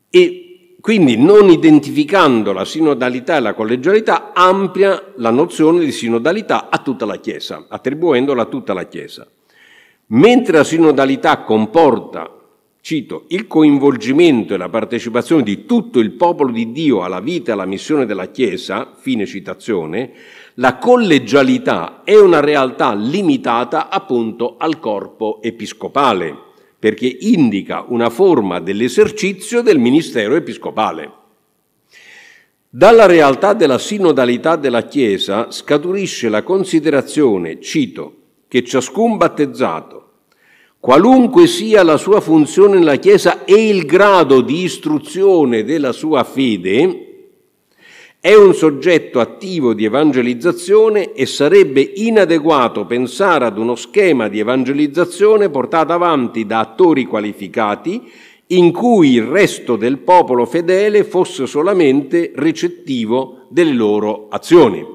E quindi non identificando la sinodalità e la collegialità amplia la nozione di sinodalità a tutta la Chiesa, attribuendola a tutta la Chiesa. Mentre la sinodalità comporta, cito, il coinvolgimento e la partecipazione di tutto il popolo di Dio alla vita e alla missione della Chiesa, fine citazione, la collegialità è una realtà limitata appunto al corpo episcopale, perché indica una forma dell'esercizio del ministero episcopale. Dalla realtà della sinodalità della Chiesa scaturisce la considerazione, cito, che ciascun battezzato, qualunque sia la sua funzione nella Chiesa e il grado di istruzione della sua fede, è un soggetto attivo di evangelizzazione e sarebbe inadeguato pensare ad uno schema di evangelizzazione portato avanti da attori qualificati in cui il resto del popolo fedele fosse solamente recettivo delle loro azioni.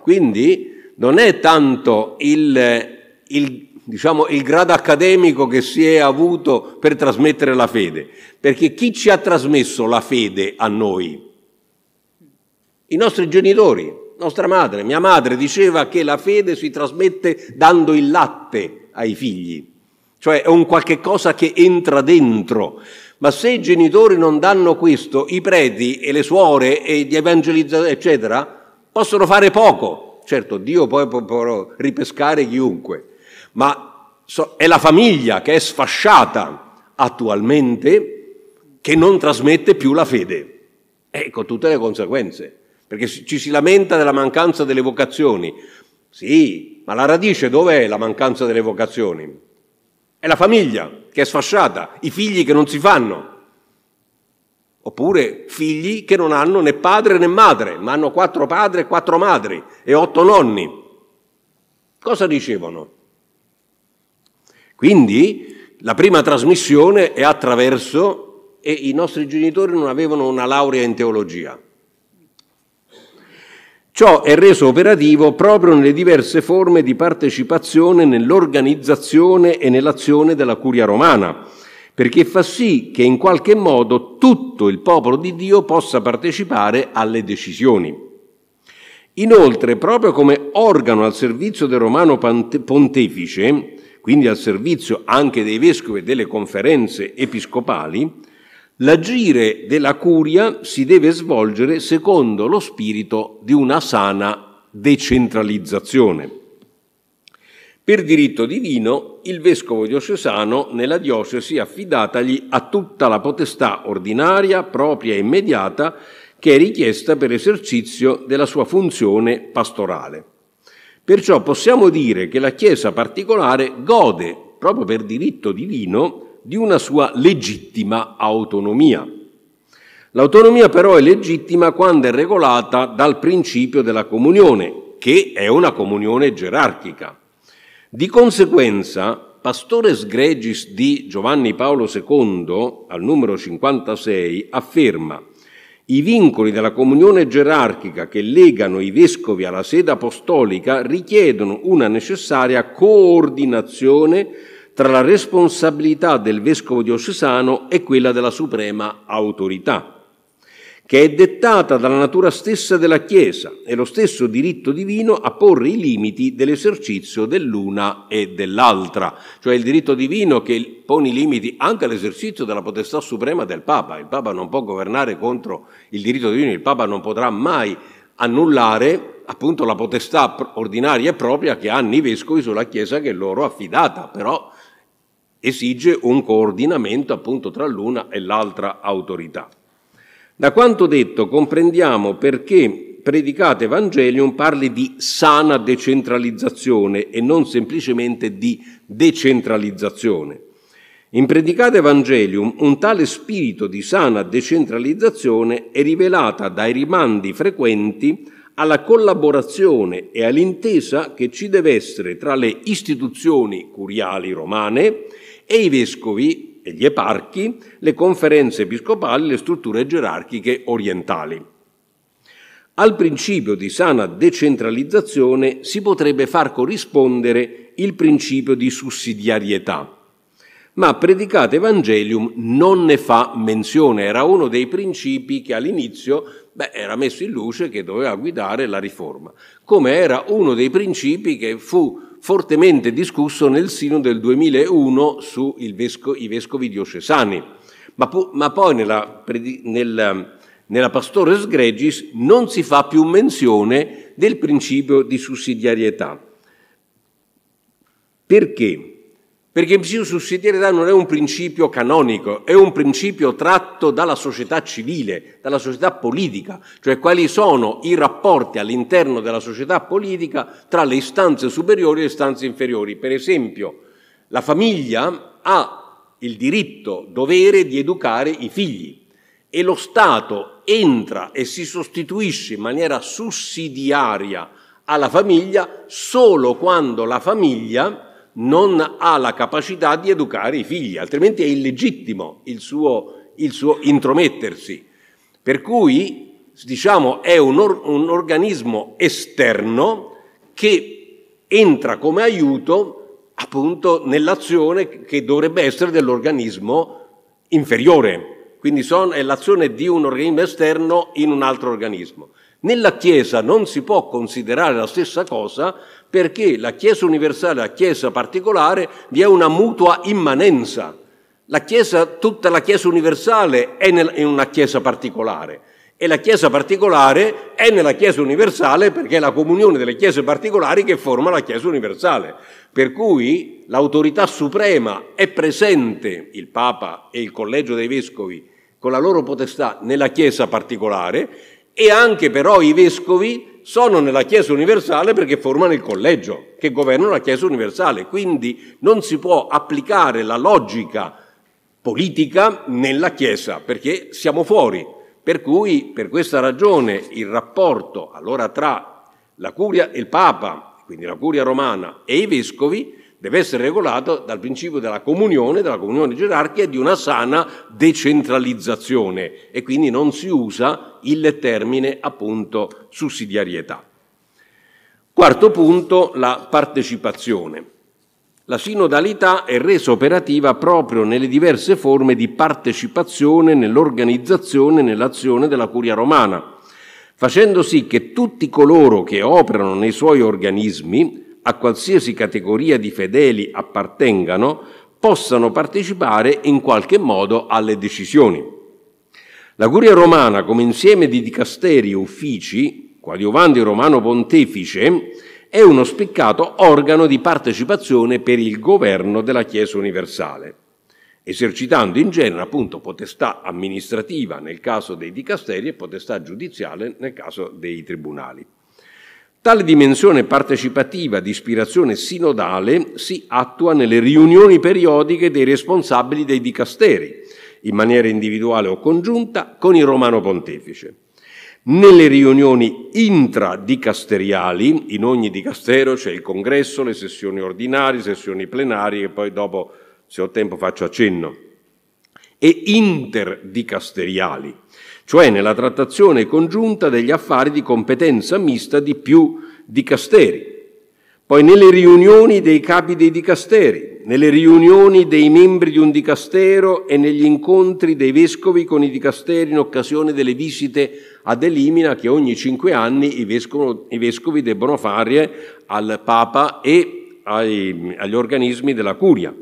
Quindi non è tanto il, il diciamo, il grado accademico che si è avuto per trasmettere la fede, perché chi ci ha trasmesso la fede a noi? I nostri genitori, nostra madre, mia madre diceva che la fede si trasmette dando il latte ai figli, cioè è un qualche cosa che entra dentro. Ma se i genitori non danno questo, i preti e le suore e gli evangelizzatori, eccetera, possono fare poco. Certo, Dio poi può ripescare chiunque, ma è la famiglia che è sfasciata attualmente che non trasmette più la fede. Ecco tutte le conseguenze perché ci si lamenta della mancanza delle vocazioni. Sì, ma la radice dov'è la mancanza delle vocazioni? È la famiglia che è sfasciata, i figli che non si fanno, oppure figli che non hanno né padre né madre, ma hanno quattro padri e quattro madri e otto nonni. Cosa dicevano? Quindi la prima trasmissione è attraverso e i nostri genitori non avevano una laurea in teologia. Ciò è reso operativo proprio nelle diverse forme di partecipazione nell'organizzazione e nell'azione della Curia romana, perché fa sì che in qualche modo tutto il popolo di Dio possa partecipare alle decisioni. Inoltre, proprio come organo al servizio del Romano Pontefice, quindi al servizio anche dei vescovi e delle conferenze episcopali, L'agire della curia si deve svolgere secondo lo spirito di una sana decentralizzazione. Per diritto divino, il vescovo diocesano nella diocesi affidatagli a tutta la potestà ordinaria, propria e immediata che è richiesta per esercizio della sua funzione pastorale. Perciò possiamo dire che la Chiesa particolare gode, proprio per diritto divino, di una sua legittima autonomia. L'autonomia però è legittima quando è regolata dal principio della comunione, che è una comunione gerarchica. Di conseguenza, Pastores Gregis di Giovanni Paolo II, al numero 56, afferma i vincoli della comunione gerarchica che legano i vescovi alla sede apostolica richiedono una necessaria coordinazione tra la responsabilità del vescovo diocesano e quella della suprema autorità, che è dettata dalla natura stessa della Chiesa e lo stesso diritto divino a porre i limiti dell'esercizio dell'una e dell'altra, cioè il diritto divino che pone i limiti anche all'esercizio della potestà suprema del Papa. Il Papa non può governare contro il diritto divino, il Papa non potrà mai annullare appunto la potestà ordinaria e propria che hanno i vescovi sulla Chiesa che è loro affidata, però esige un coordinamento appunto tra l'una e l'altra autorità. Da quanto detto comprendiamo perché Predicate Evangelium parli di sana decentralizzazione e non semplicemente di decentralizzazione. In Predicate Evangelium un tale spirito di sana decentralizzazione è rivelata dai rimandi frequenti alla collaborazione e all'intesa che ci deve essere tra le istituzioni curiali romane e i vescovi e gli eparchi, le conferenze episcopali, le strutture gerarchiche orientali. Al principio di sana decentralizzazione si potrebbe far corrispondere il principio di sussidiarietà, ma Predicate Evangelium non ne fa menzione, era uno dei principi che all'inizio beh, era messo in luce che doveva guidare la riforma, come era uno dei principi che fu fortemente discusso nel sino del 2001 sui vesco, vescovi diocesani. Ma, po- ma poi nella, nella, nella Pastore Sgregis non si fa più menzione del principio di sussidiarietà. Perché? Perché il principio di sussidiarietà non è un principio canonico, è un principio tratto dalla società civile, dalla società politica, cioè quali sono i rapporti all'interno della società politica tra le istanze superiori e le istanze inferiori. Per esempio, la famiglia ha il diritto, dovere di educare i figli e lo Stato entra e si sostituisce in maniera sussidiaria alla famiglia solo quando la famiglia non ha la capacità di educare i figli, altrimenti è illegittimo il suo, il suo intromettersi. Per cui, diciamo, è un, or- un organismo esterno che entra come aiuto appunto nell'azione che dovrebbe essere dell'organismo inferiore. Quindi son, è l'azione di un organismo esterno in un altro organismo. Nella Chiesa non si può considerare la stessa cosa perché la Chiesa universale e la Chiesa particolare vi è una mutua immanenza. La chiesa, tutta la Chiesa universale è in una Chiesa particolare e la Chiesa particolare è nella Chiesa universale perché è la comunione delle Chiese particolari che forma la Chiesa universale. Per cui l'autorità suprema è presente, il Papa e il Collegio dei Vescovi, con la loro potestà nella Chiesa particolare e anche però i Vescovi sono nella Chiesa universale perché formano il collegio che governa la Chiesa universale, quindi non si può applicare la logica politica nella Chiesa perché siamo fuori. Per cui, per questa ragione, il rapporto allora tra la Curia e il Papa, quindi la Curia romana e i vescovi, deve essere regolato dal principio della comunione, della comunione gerarchica e di una sana decentralizzazione e quindi non si usa il termine appunto sussidiarietà. Quarto punto, la partecipazione. La sinodalità è resa operativa proprio nelle diverse forme di partecipazione nell'organizzazione e nell'azione della Curia romana, facendo sì che tutti coloro che operano nei suoi organismi a qualsiasi categoria di fedeli appartengano, possano partecipare in qualche modo alle decisioni. La curia romana, come insieme di dicasteri e uffici, coadiuvanti romano pontefice, è uno spiccato organo di partecipazione per il governo della Chiesa universale, esercitando in genere appunto potestà amministrativa nel caso dei dicasteri e potestà giudiziale nel caso dei tribunali. Tale dimensione partecipativa di ispirazione sinodale si attua nelle riunioni periodiche dei responsabili dei dicasteri, in maniera individuale o congiunta, con il Romano Pontefice. Nelle riunioni intradicasteriali, in ogni dicastero c'è il congresso, le sessioni ordinarie, sessioni plenarie, che poi dopo, se ho tempo, faccio accenno, e interdicasteriali, cioè nella trattazione congiunta degli affari di competenza mista di più dicasteri, poi nelle riunioni dei capi dei dicasteri, nelle riunioni dei membri di un dicastero e negli incontri dei vescovi con i dicasteri in occasione delle visite ad Elimina che ogni cinque anni i, vescovo, i vescovi debbono fare al Papa e ai, agli organismi della Curia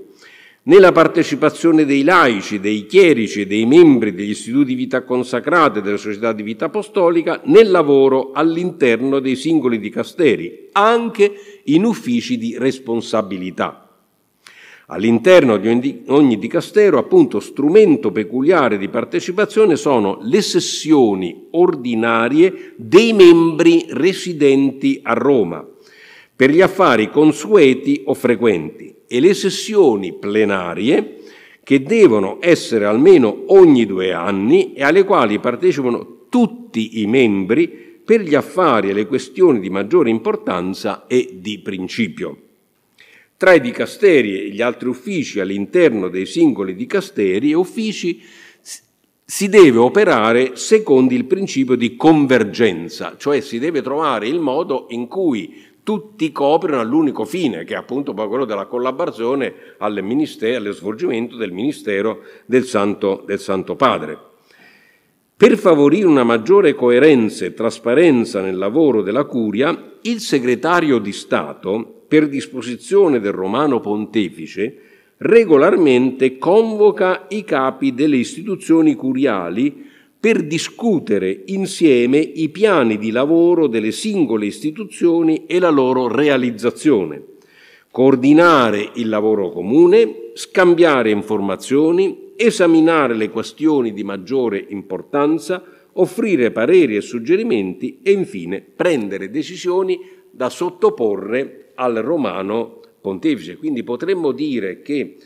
nella partecipazione dei laici, dei chierici e dei membri degli istituti di vita consacrate e delle società di vita apostolica nel lavoro all'interno dei singoli dicasteri, anche in uffici di responsabilità. All'interno di ogni dicastero, appunto, strumento peculiare di partecipazione sono le sessioni ordinarie dei membri residenti a Roma per gli affari consueti o frequenti e le sessioni plenarie che devono essere almeno ogni due anni e alle quali partecipano tutti i membri per gli affari e le questioni di maggiore importanza e di principio. Tra i dicasteri e gli altri uffici all'interno dei singoli dicasteri e uffici si deve operare secondo il principio di convergenza, cioè si deve trovare il modo in cui tutti coprono all'unico fine, che è appunto poi quello della collaborazione al allo svolgimento del ministero del Santo, del Santo Padre. Per favorire una maggiore coerenza e trasparenza nel lavoro della Curia, il segretario di Stato, per disposizione del Romano Pontefice, regolarmente convoca i capi delle istituzioni curiali per discutere insieme i piani di lavoro delle singole istituzioni e la loro realizzazione, coordinare il lavoro comune, scambiare informazioni, esaminare le questioni di maggiore importanza, offrire pareri e suggerimenti e infine prendere decisioni da sottoporre al Romano Pontefice. Quindi potremmo dire che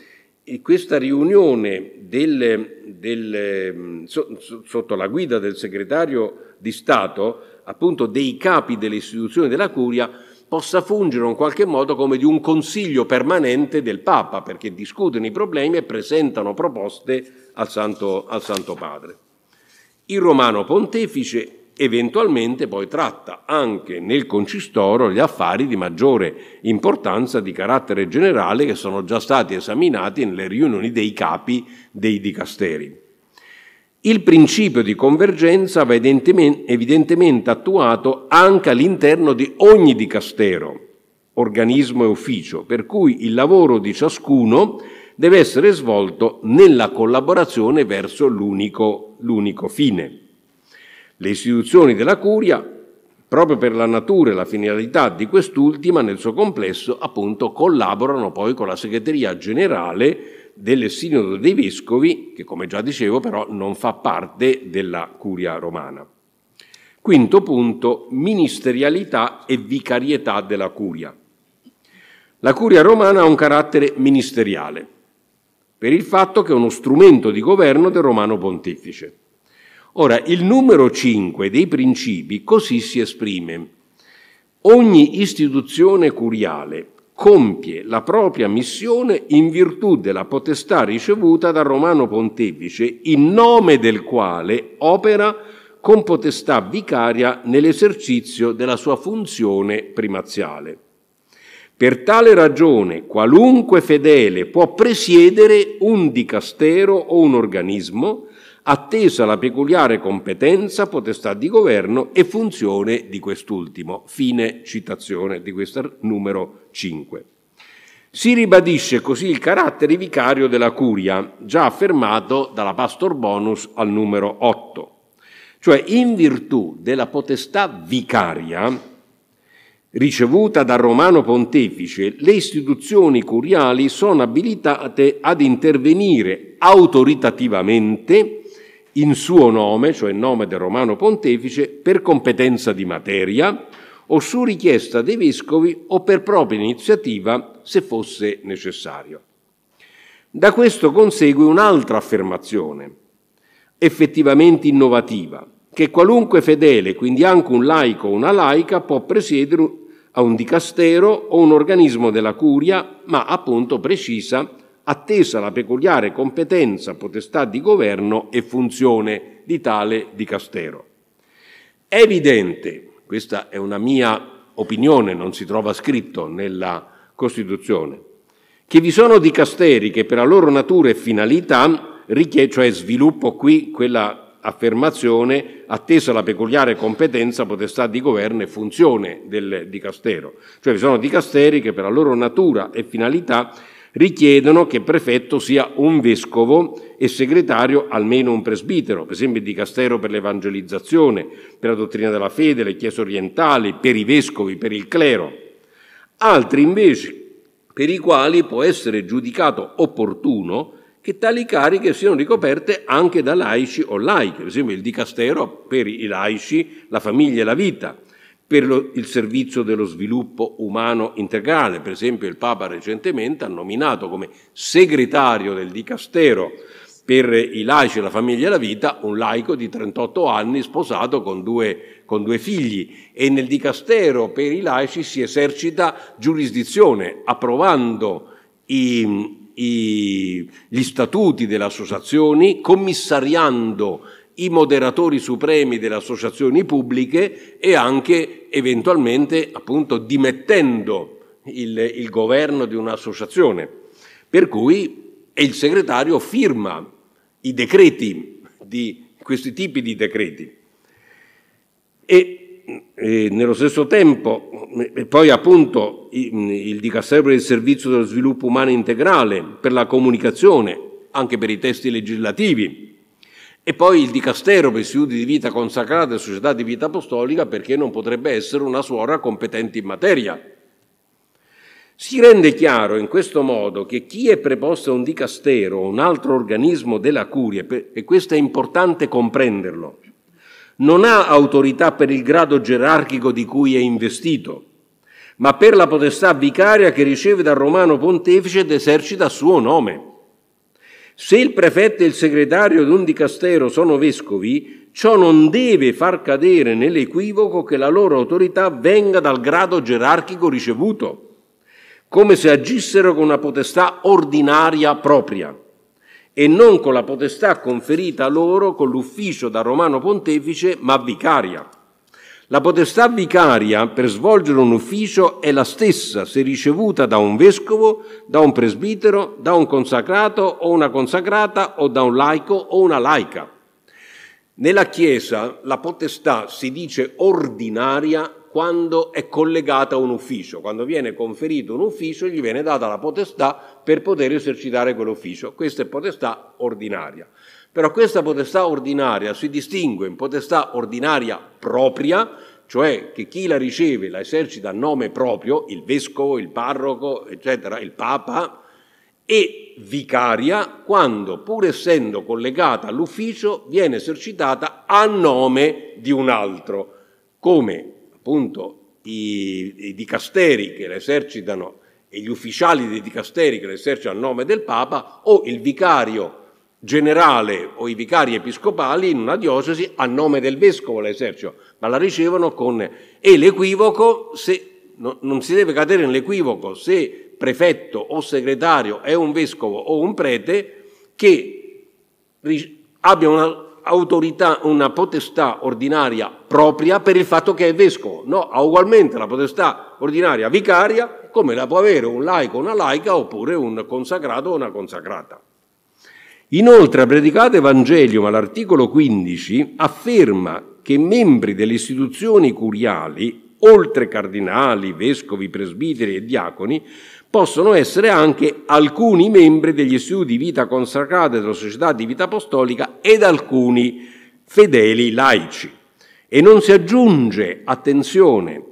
e questa riunione del, del, mm, so, so, sotto la guida del segretario di Stato, appunto dei capi delle istituzioni della Curia, possa fungere in qualche modo come di un consiglio permanente del Papa, perché discutono i problemi e presentano proposte al Santo, al Santo Padre. Il Romano Pontefice eventualmente poi tratta anche nel concistoro gli affari di maggiore importanza di carattere generale che sono già stati esaminati nelle riunioni dei capi dei dicasteri. Il principio di convergenza va evidentemente attuato anche all'interno di ogni dicastero, organismo e ufficio, per cui il lavoro di ciascuno deve essere svolto nella collaborazione verso l'unico, l'unico fine. Le istituzioni della curia, proprio per la natura e la finalità di quest'ultima, nel suo complesso, appunto, collaborano poi con la segreteria generale del Sinodo dei Vescovi, che come già dicevo però non fa parte della curia romana. Quinto punto, ministerialità e vicarietà della curia. La curia romana ha un carattere ministeriale, per il fatto che è uno strumento di governo del romano pontifice. Ora, il numero 5 dei principi così si esprime. Ogni istituzione curiale compie la propria missione in virtù della potestà ricevuta dal Romano Pontefice, in nome del quale opera con potestà vicaria nell'esercizio della sua funzione primaziale. Per tale ragione qualunque fedele può presiedere un dicastero o un organismo, attesa la peculiare competenza, potestà di governo e funzione di quest'ultimo. Fine citazione di questo numero 5. Si ribadisce così il carattere vicario della curia, già affermato dalla Pastor Bonus al numero 8. Cioè, in virtù della potestà vicaria, ricevuta dal Romano Pontefice, le istituzioni curiali sono abilitate ad intervenire autoritativamente in suo nome, cioè in nome del Romano Pontefice, per competenza di materia o su richiesta dei vescovi o per propria iniziativa se fosse necessario. Da questo consegue un'altra affermazione, effettivamente innovativa, che qualunque fedele, quindi anche un laico o una laica, può presiedere a un dicastero o un organismo della curia, ma appunto precisa attesa la peculiare competenza, potestà di governo e funzione di tale dicastero. È evidente, questa è una mia opinione, non si trova scritto nella Costituzione, che vi sono dicasteri che per la loro natura e finalità, cioè sviluppo qui quella affermazione, attesa la peculiare competenza, potestà di governo e funzione del dicastero. Cioè vi sono dicasteri che per la loro natura e finalità richiedono che prefetto sia un vescovo e segretario almeno un presbitero, per esempio il dicastero per l'evangelizzazione, per la dottrina della fede, le chiese orientali, per i vescovi, per il clero. Altri invece per i quali può essere giudicato opportuno che tali cariche siano ricoperte anche da laici o laiche, per esempio il dicastero per i laici, la famiglia e la vita, per lo, il servizio dello sviluppo umano integrale. Per esempio il Papa recentemente ha nominato come segretario del Dicastero per i laici, la famiglia e la vita, un laico di 38 anni sposato con due, con due figli e nel dicastero per i laici si esercita giurisdizione approvando i, i, gli statuti delle associazioni, commissariando i moderatori supremi delle associazioni pubbliche e anche eventualmente appunto dimettendo il, il governo di un'associazione. Per cui il segretario firma i decreti di questi tipi di decreti. E, e nello stesso tempo, poi appunto il, il Dicastero per il Servizio dello Sviluppo Umano Integrale, per la comunicazione, anche per i testi legislativi, e poi il dicastero per istituti di vita consacrata e società di vita apostolica perché non potrebbe essere una suora competente in materia. Si rende chiaro in questo modo che chi è preposto a un dicastero o un altro organismo della curia, e questo è importante comprenderlo, non ha autorità per il grado gerarchico di cui è investito, ma per la potestà vicaria che riceve dal Romano Pontefice ed esercita a suo nome. Se il prefetto e il segretario di un dicastero sono vescovi, ciò non deve far cadere nell'equivoco che la loro autorità venga dal grado gerarchico ricevuto, come se agissero con una potestà ordinaria propria e non con la potestà conferita loro con l'ufficio da romano pontefice, ma vicaria. La potestà vicaria per svolgere un ufficio è la stessa se ricevuta da un vescovo, da un presbitero, da un consacrato o una consacrata o da un laico o una laica. Nella Chiesa la potestà si dice ordinaria quando è collegata a un ufficio, quando viene conferito un ufficio gli viene data la potestà per poter esercitare quell'ufficio. Questa è potestà ordinaria. Però questa potestà ordinaria si distingue in potestà ordinaria propria, cioè che chi la riceve la esercita a nome proprio, il vescovo, il parroco, eccetera, il papa, e vicaria quando, pur essendo collegata all'ufficio, viene esercitata a nome di un altro, come appunto i, i dicasteri che la esercitano e gli ufficiali dei dicasteri che la esercitano a nome del papa o il vicario generale o i vicari episcopali in una diocesi a nome del vescovo l'esercito, ma la ricevono con... E l'equivoco, se, no, non si deve cadere nell'equivoco, se prefetto o segretario è un vescovo o un prete che abbia un'autorità, una potestà ordinaria propria per il fatto che è vescovo, no, ha ugualmente la potestà ordinaria vicaria come la può avere un laico, o una laica oppure un consacrato o una consacrata. Inoltre, Appredicato Evangelium all'articolo 15 afferma che membri delle istituzioni curiali, oltre cardinali, vescovi, presbiteri e diaconi, possono essere anche alcuni membri degli istituti di vita consacrata della società di vita apostolica ed alcuni fedeli laici. E non si aggiunge, attenzione,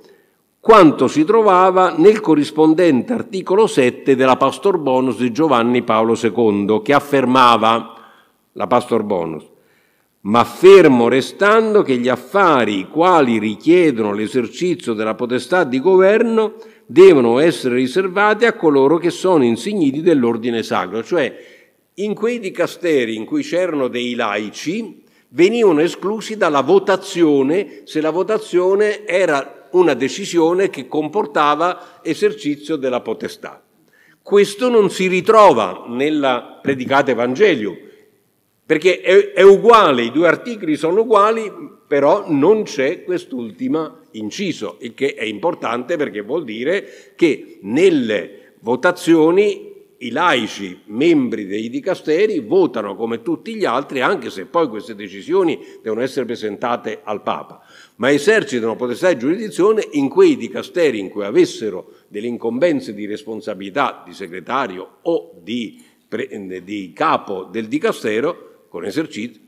quanto si trovava nel corrispondente articolo 7 della Pastor Bonus di Giovanni Paolo II, che affermava la Pastor Bonus, ma fermo restando che gli affari i quali richiedono l'esercizio della potestà di governo devono essere riservati a coloro che sono insigniti dell'ordine sacro, cioè in quei dicasteri in cui c'erano dei laici venivano esclusi dalla votazione se la votazione era una decisione che comportava esercizio della potestà. Questo non si ritrova nella predicata Evangelio, perché è, è uguale, i due articoli sono uguali, però non c'è quest'ultima inciso, il che è importante perché vuol dire che nelle votazioni i laici membri dei dicasteri votano come tutti gli altri, anche se poi queste decisioni devono essere presentate al Papa ma esercitano potestà e giurisdizione in quei dicasteri in cui avessero delle incombenze di responsabilità di segretario o di, eh, di capo del dicastero, con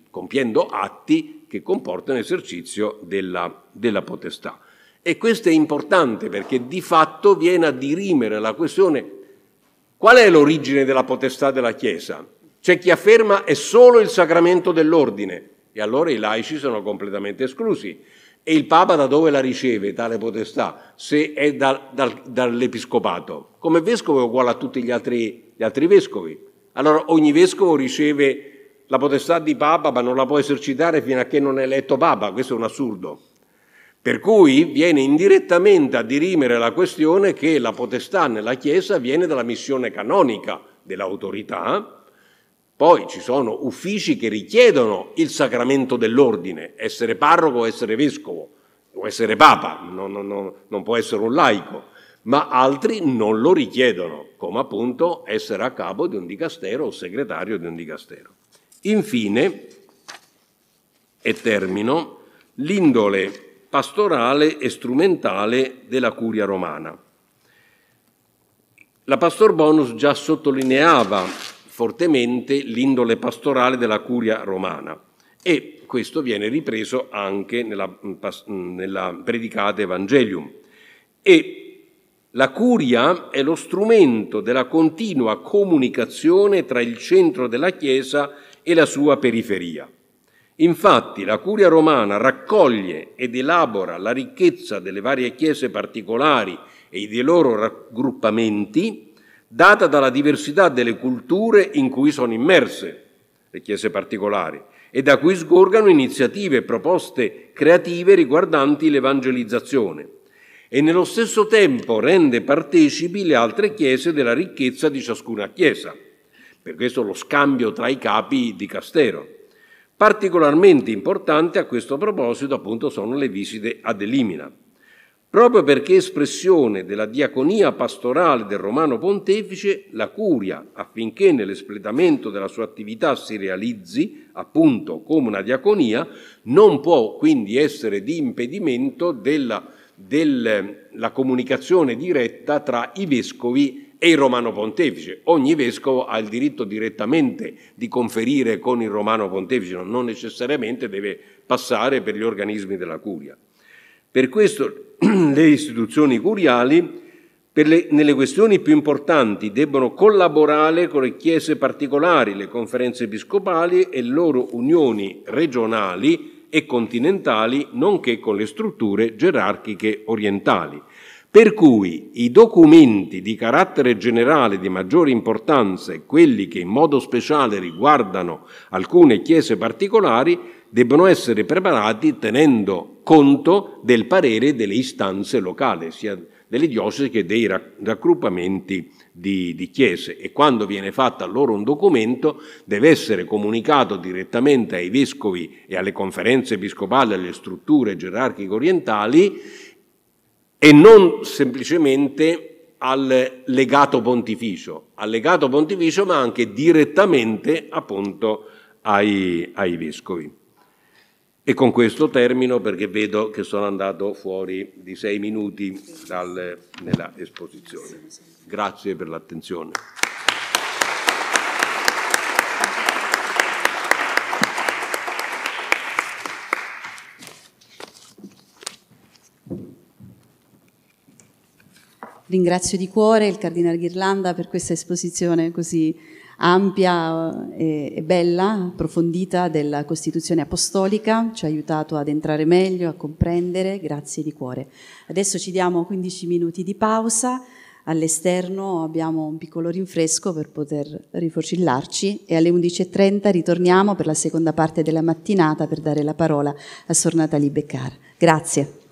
compiendo atti che comportano esercizio della, della potestà. E questo è importante perché di fatto viene a dirimere la questione qual è l'origine della potestà della Chiesa. C'è chi afferma è solo il sacramento dell'ordine e allora i laici sono completamente esclusi e il Papa da dove la riceve tale potestà? Se è da, dal, dall'Episcopato. Come vescovo è uguale a tutti gli altri, gli altri vescovi. Allora ogni vescovo riceve la potestà di Papa ma non la può esercitare fino a che non è eletto Papa, questo è un assurdo. Per cui viene indirettamente a dirimere la questione che la potestà nella Chiesa viene dalla missione canonica dell'autorità poi ci sono uffici che richiedono il sacramento dell'ordine, essere parroco, essere vescovo o essere papa, non, non, non può essere un laico, ma altri non lo richiedono, come appunto essere a capo di un dicastero o segretario di un dicastero. Infine, e termino, l'indole pastorale e strumentale della curia romana. La Pastor Bonus già sottolineava fortemente l'indole pastorale della curia romana e questo viene ripreso anche nella, mm, mm, nella predicata Evangelium. E la curia è lo strumento della continua comunicazione tra il centro della Chiesa e la sua periferia. Infatti la curia romana raccoglie ed elabora la ricchezza delle varie chiese particolari e dei loro raggruppamenti data dalla diversità delle culture in cui sono immerse le chiese particolari e da cui sgorgano iniziative e proposte creative riguardanti l'evangelizzazione e nello stesso tempo rende partecipi le altre chiese della ricchezza di ciascuna chiesa. Per questo lo scambio tra i capi di Castero. Particolarmente importanti a questo proposito appunto sono le visite ad Elimina. Proprio perché espressione della diaconia pastorale del Romano Pontefice, la Curia, affinché nell'espletamento della sua attività si realizzi, appunto, come una diaconia, non può quindi essere di impedimento della, della comunicazione diretta tra i vescovi e il Romano Pontefice. Ogni vescovo ha il diritto direttamente di conferire con il Romano Pontefice, non necessariamente deve passare per gli organismi della Curia. Per questo [CLEARS THROAT] le istituzioni curiali le, nelle questioni più importanti debbono collaborare con le chiese particolari, le conferenze episcopali e le loro unioni regionali e continentali, nonché con le strutture gerarchiche orientali. Per cui i documenti di carattere generale di maggiore importanza e quelli che in modo speciale riguardano alcune chiese particolari debbono essere preparati tenendo conto del parere delle istanze locali, sia delle diocesi che dei raggruppamenti di, di, chiese e quando viene fatto allora un documento deve essere comunicato direttamente ai vescovi e alle conferenze episcopali, alle strutture gerarchico orientali e non semplicemente al legato pontificio, al legato pontificio ma anche direttamente appunto ai, ai vescovi. E con questo termino perché vedo che sono andato fuori di sei minuti dal, nella esposizione. Grazie per l'attenzione. Ringrazio di cuore il Cardinale Ghirlanda per questa esposizione così ampia eh, e bella, approfondita della Costituzione Apostolica, ci ha aiutato ad entrare meglio, a comprendere, grazie di cuore. Adesso ci diamo 15 minuti di pausa, all'esterno abbiamo un piccolo rinfresco per poter rifocillarci e alle 11.30 ritorniamo per la seconda parte della mattinata per dare la parola a Sor Natalie Beccar. Grazie.